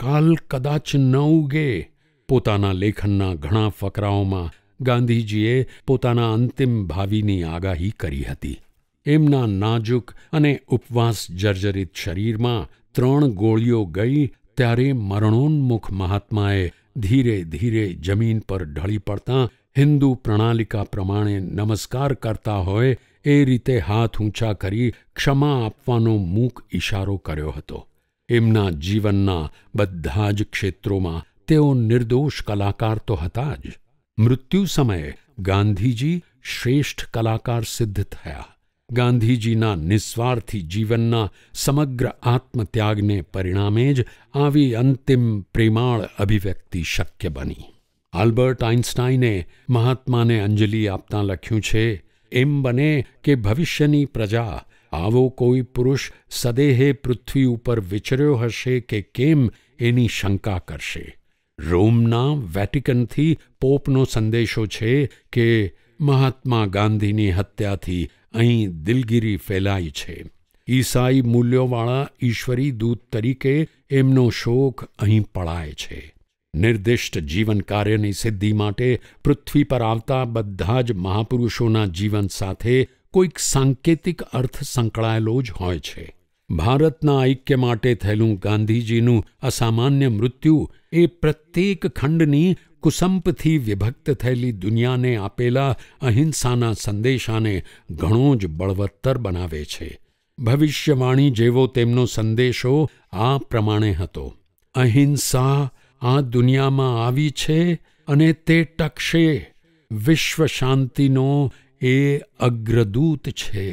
કાલ કદાચ ન ઉગે પોતાના લેખનના ઘણા ફકરાઓમાં ગાંધીજીએ પોતાના અંતિમ ભાવિની આગાહી કરી હતી એમના નાજુક અને ઉપવાસ જર્જરિત શરીરમાં ત્રણ ગોળીઓ ગઈ ત્યારે મરણોન્મુખ મહાત્માએ ધીરે ધીરે જમીન પર ઢળી પડતાં હિન્દુ પ્રણાલિકા પ્રમાણે નમસ્કાર કરતા હોય એ રીતે હાથ ઊંચા કરી ક્ષમા આપવાનો મૂક ઇશારો કર્યો હતો એમના જીવનના બધા જ ક્ષેત્રોમાં नित्य निर्दोष कलाकार तो हताज मृत्यु समय गांधीजी श्रेष्ठ कलाकार सिद्ध थया गांधी जी ना निस्वार्थी जीवन ना समग्र आत्म त्याग ने परिणामेज आवी अंतिम प्रेमाण अभिव्यक्ति शक्य बनी आल्बर्ट आइंस्टाइने महात्मा ने अंजलि आपता लख्यू छे एम बने के भविष्य की प्रजा आव कोई पुरुष सदेहे पृथ्वी पर विचर्यो हशे के केम एनी शंका करशे રોમના વેટિકનથી પોપનો સંદેશો છે કે મહાત્મા ગાંધીની હત્યાથી અહીં દિલગીરી ફેલાય છે ઈસાઈ મૂલ્યોવાળા ઈશ્વરી દૂત તરીકે એમનો શોક અહીં પળાય છે નિર્દિષ્ટ જીવન કાર્યની સિદ્ધિ માટે પૃથ્વી પર આવતા બધા જ મહાપુરુષોના જીવન સાથે કોઈક સાંકેતિક અર્થ સંકળાયેલો જ હોય છે ભારતના ઐક્ય માટે થયેલું ગાંધીજીનું અસામાન્ય મૃત્યુ એ પ્રત્યેક ખંડની કુસંપથી વિભક્ત થયેલી દુનિયાને આપેલા અહિંસાના સંદેશાને ઘણો જ બળવત્તર બનાવે છે ભવિષ્યવાણી જેવો તેમનો સંદેશો આ પ્રમાણે હતો અહિંસા આ દુનિયામાં આવી છે અને તે ટકશે વિશ્વ શાંતિનો એ અગ્રદૂત છે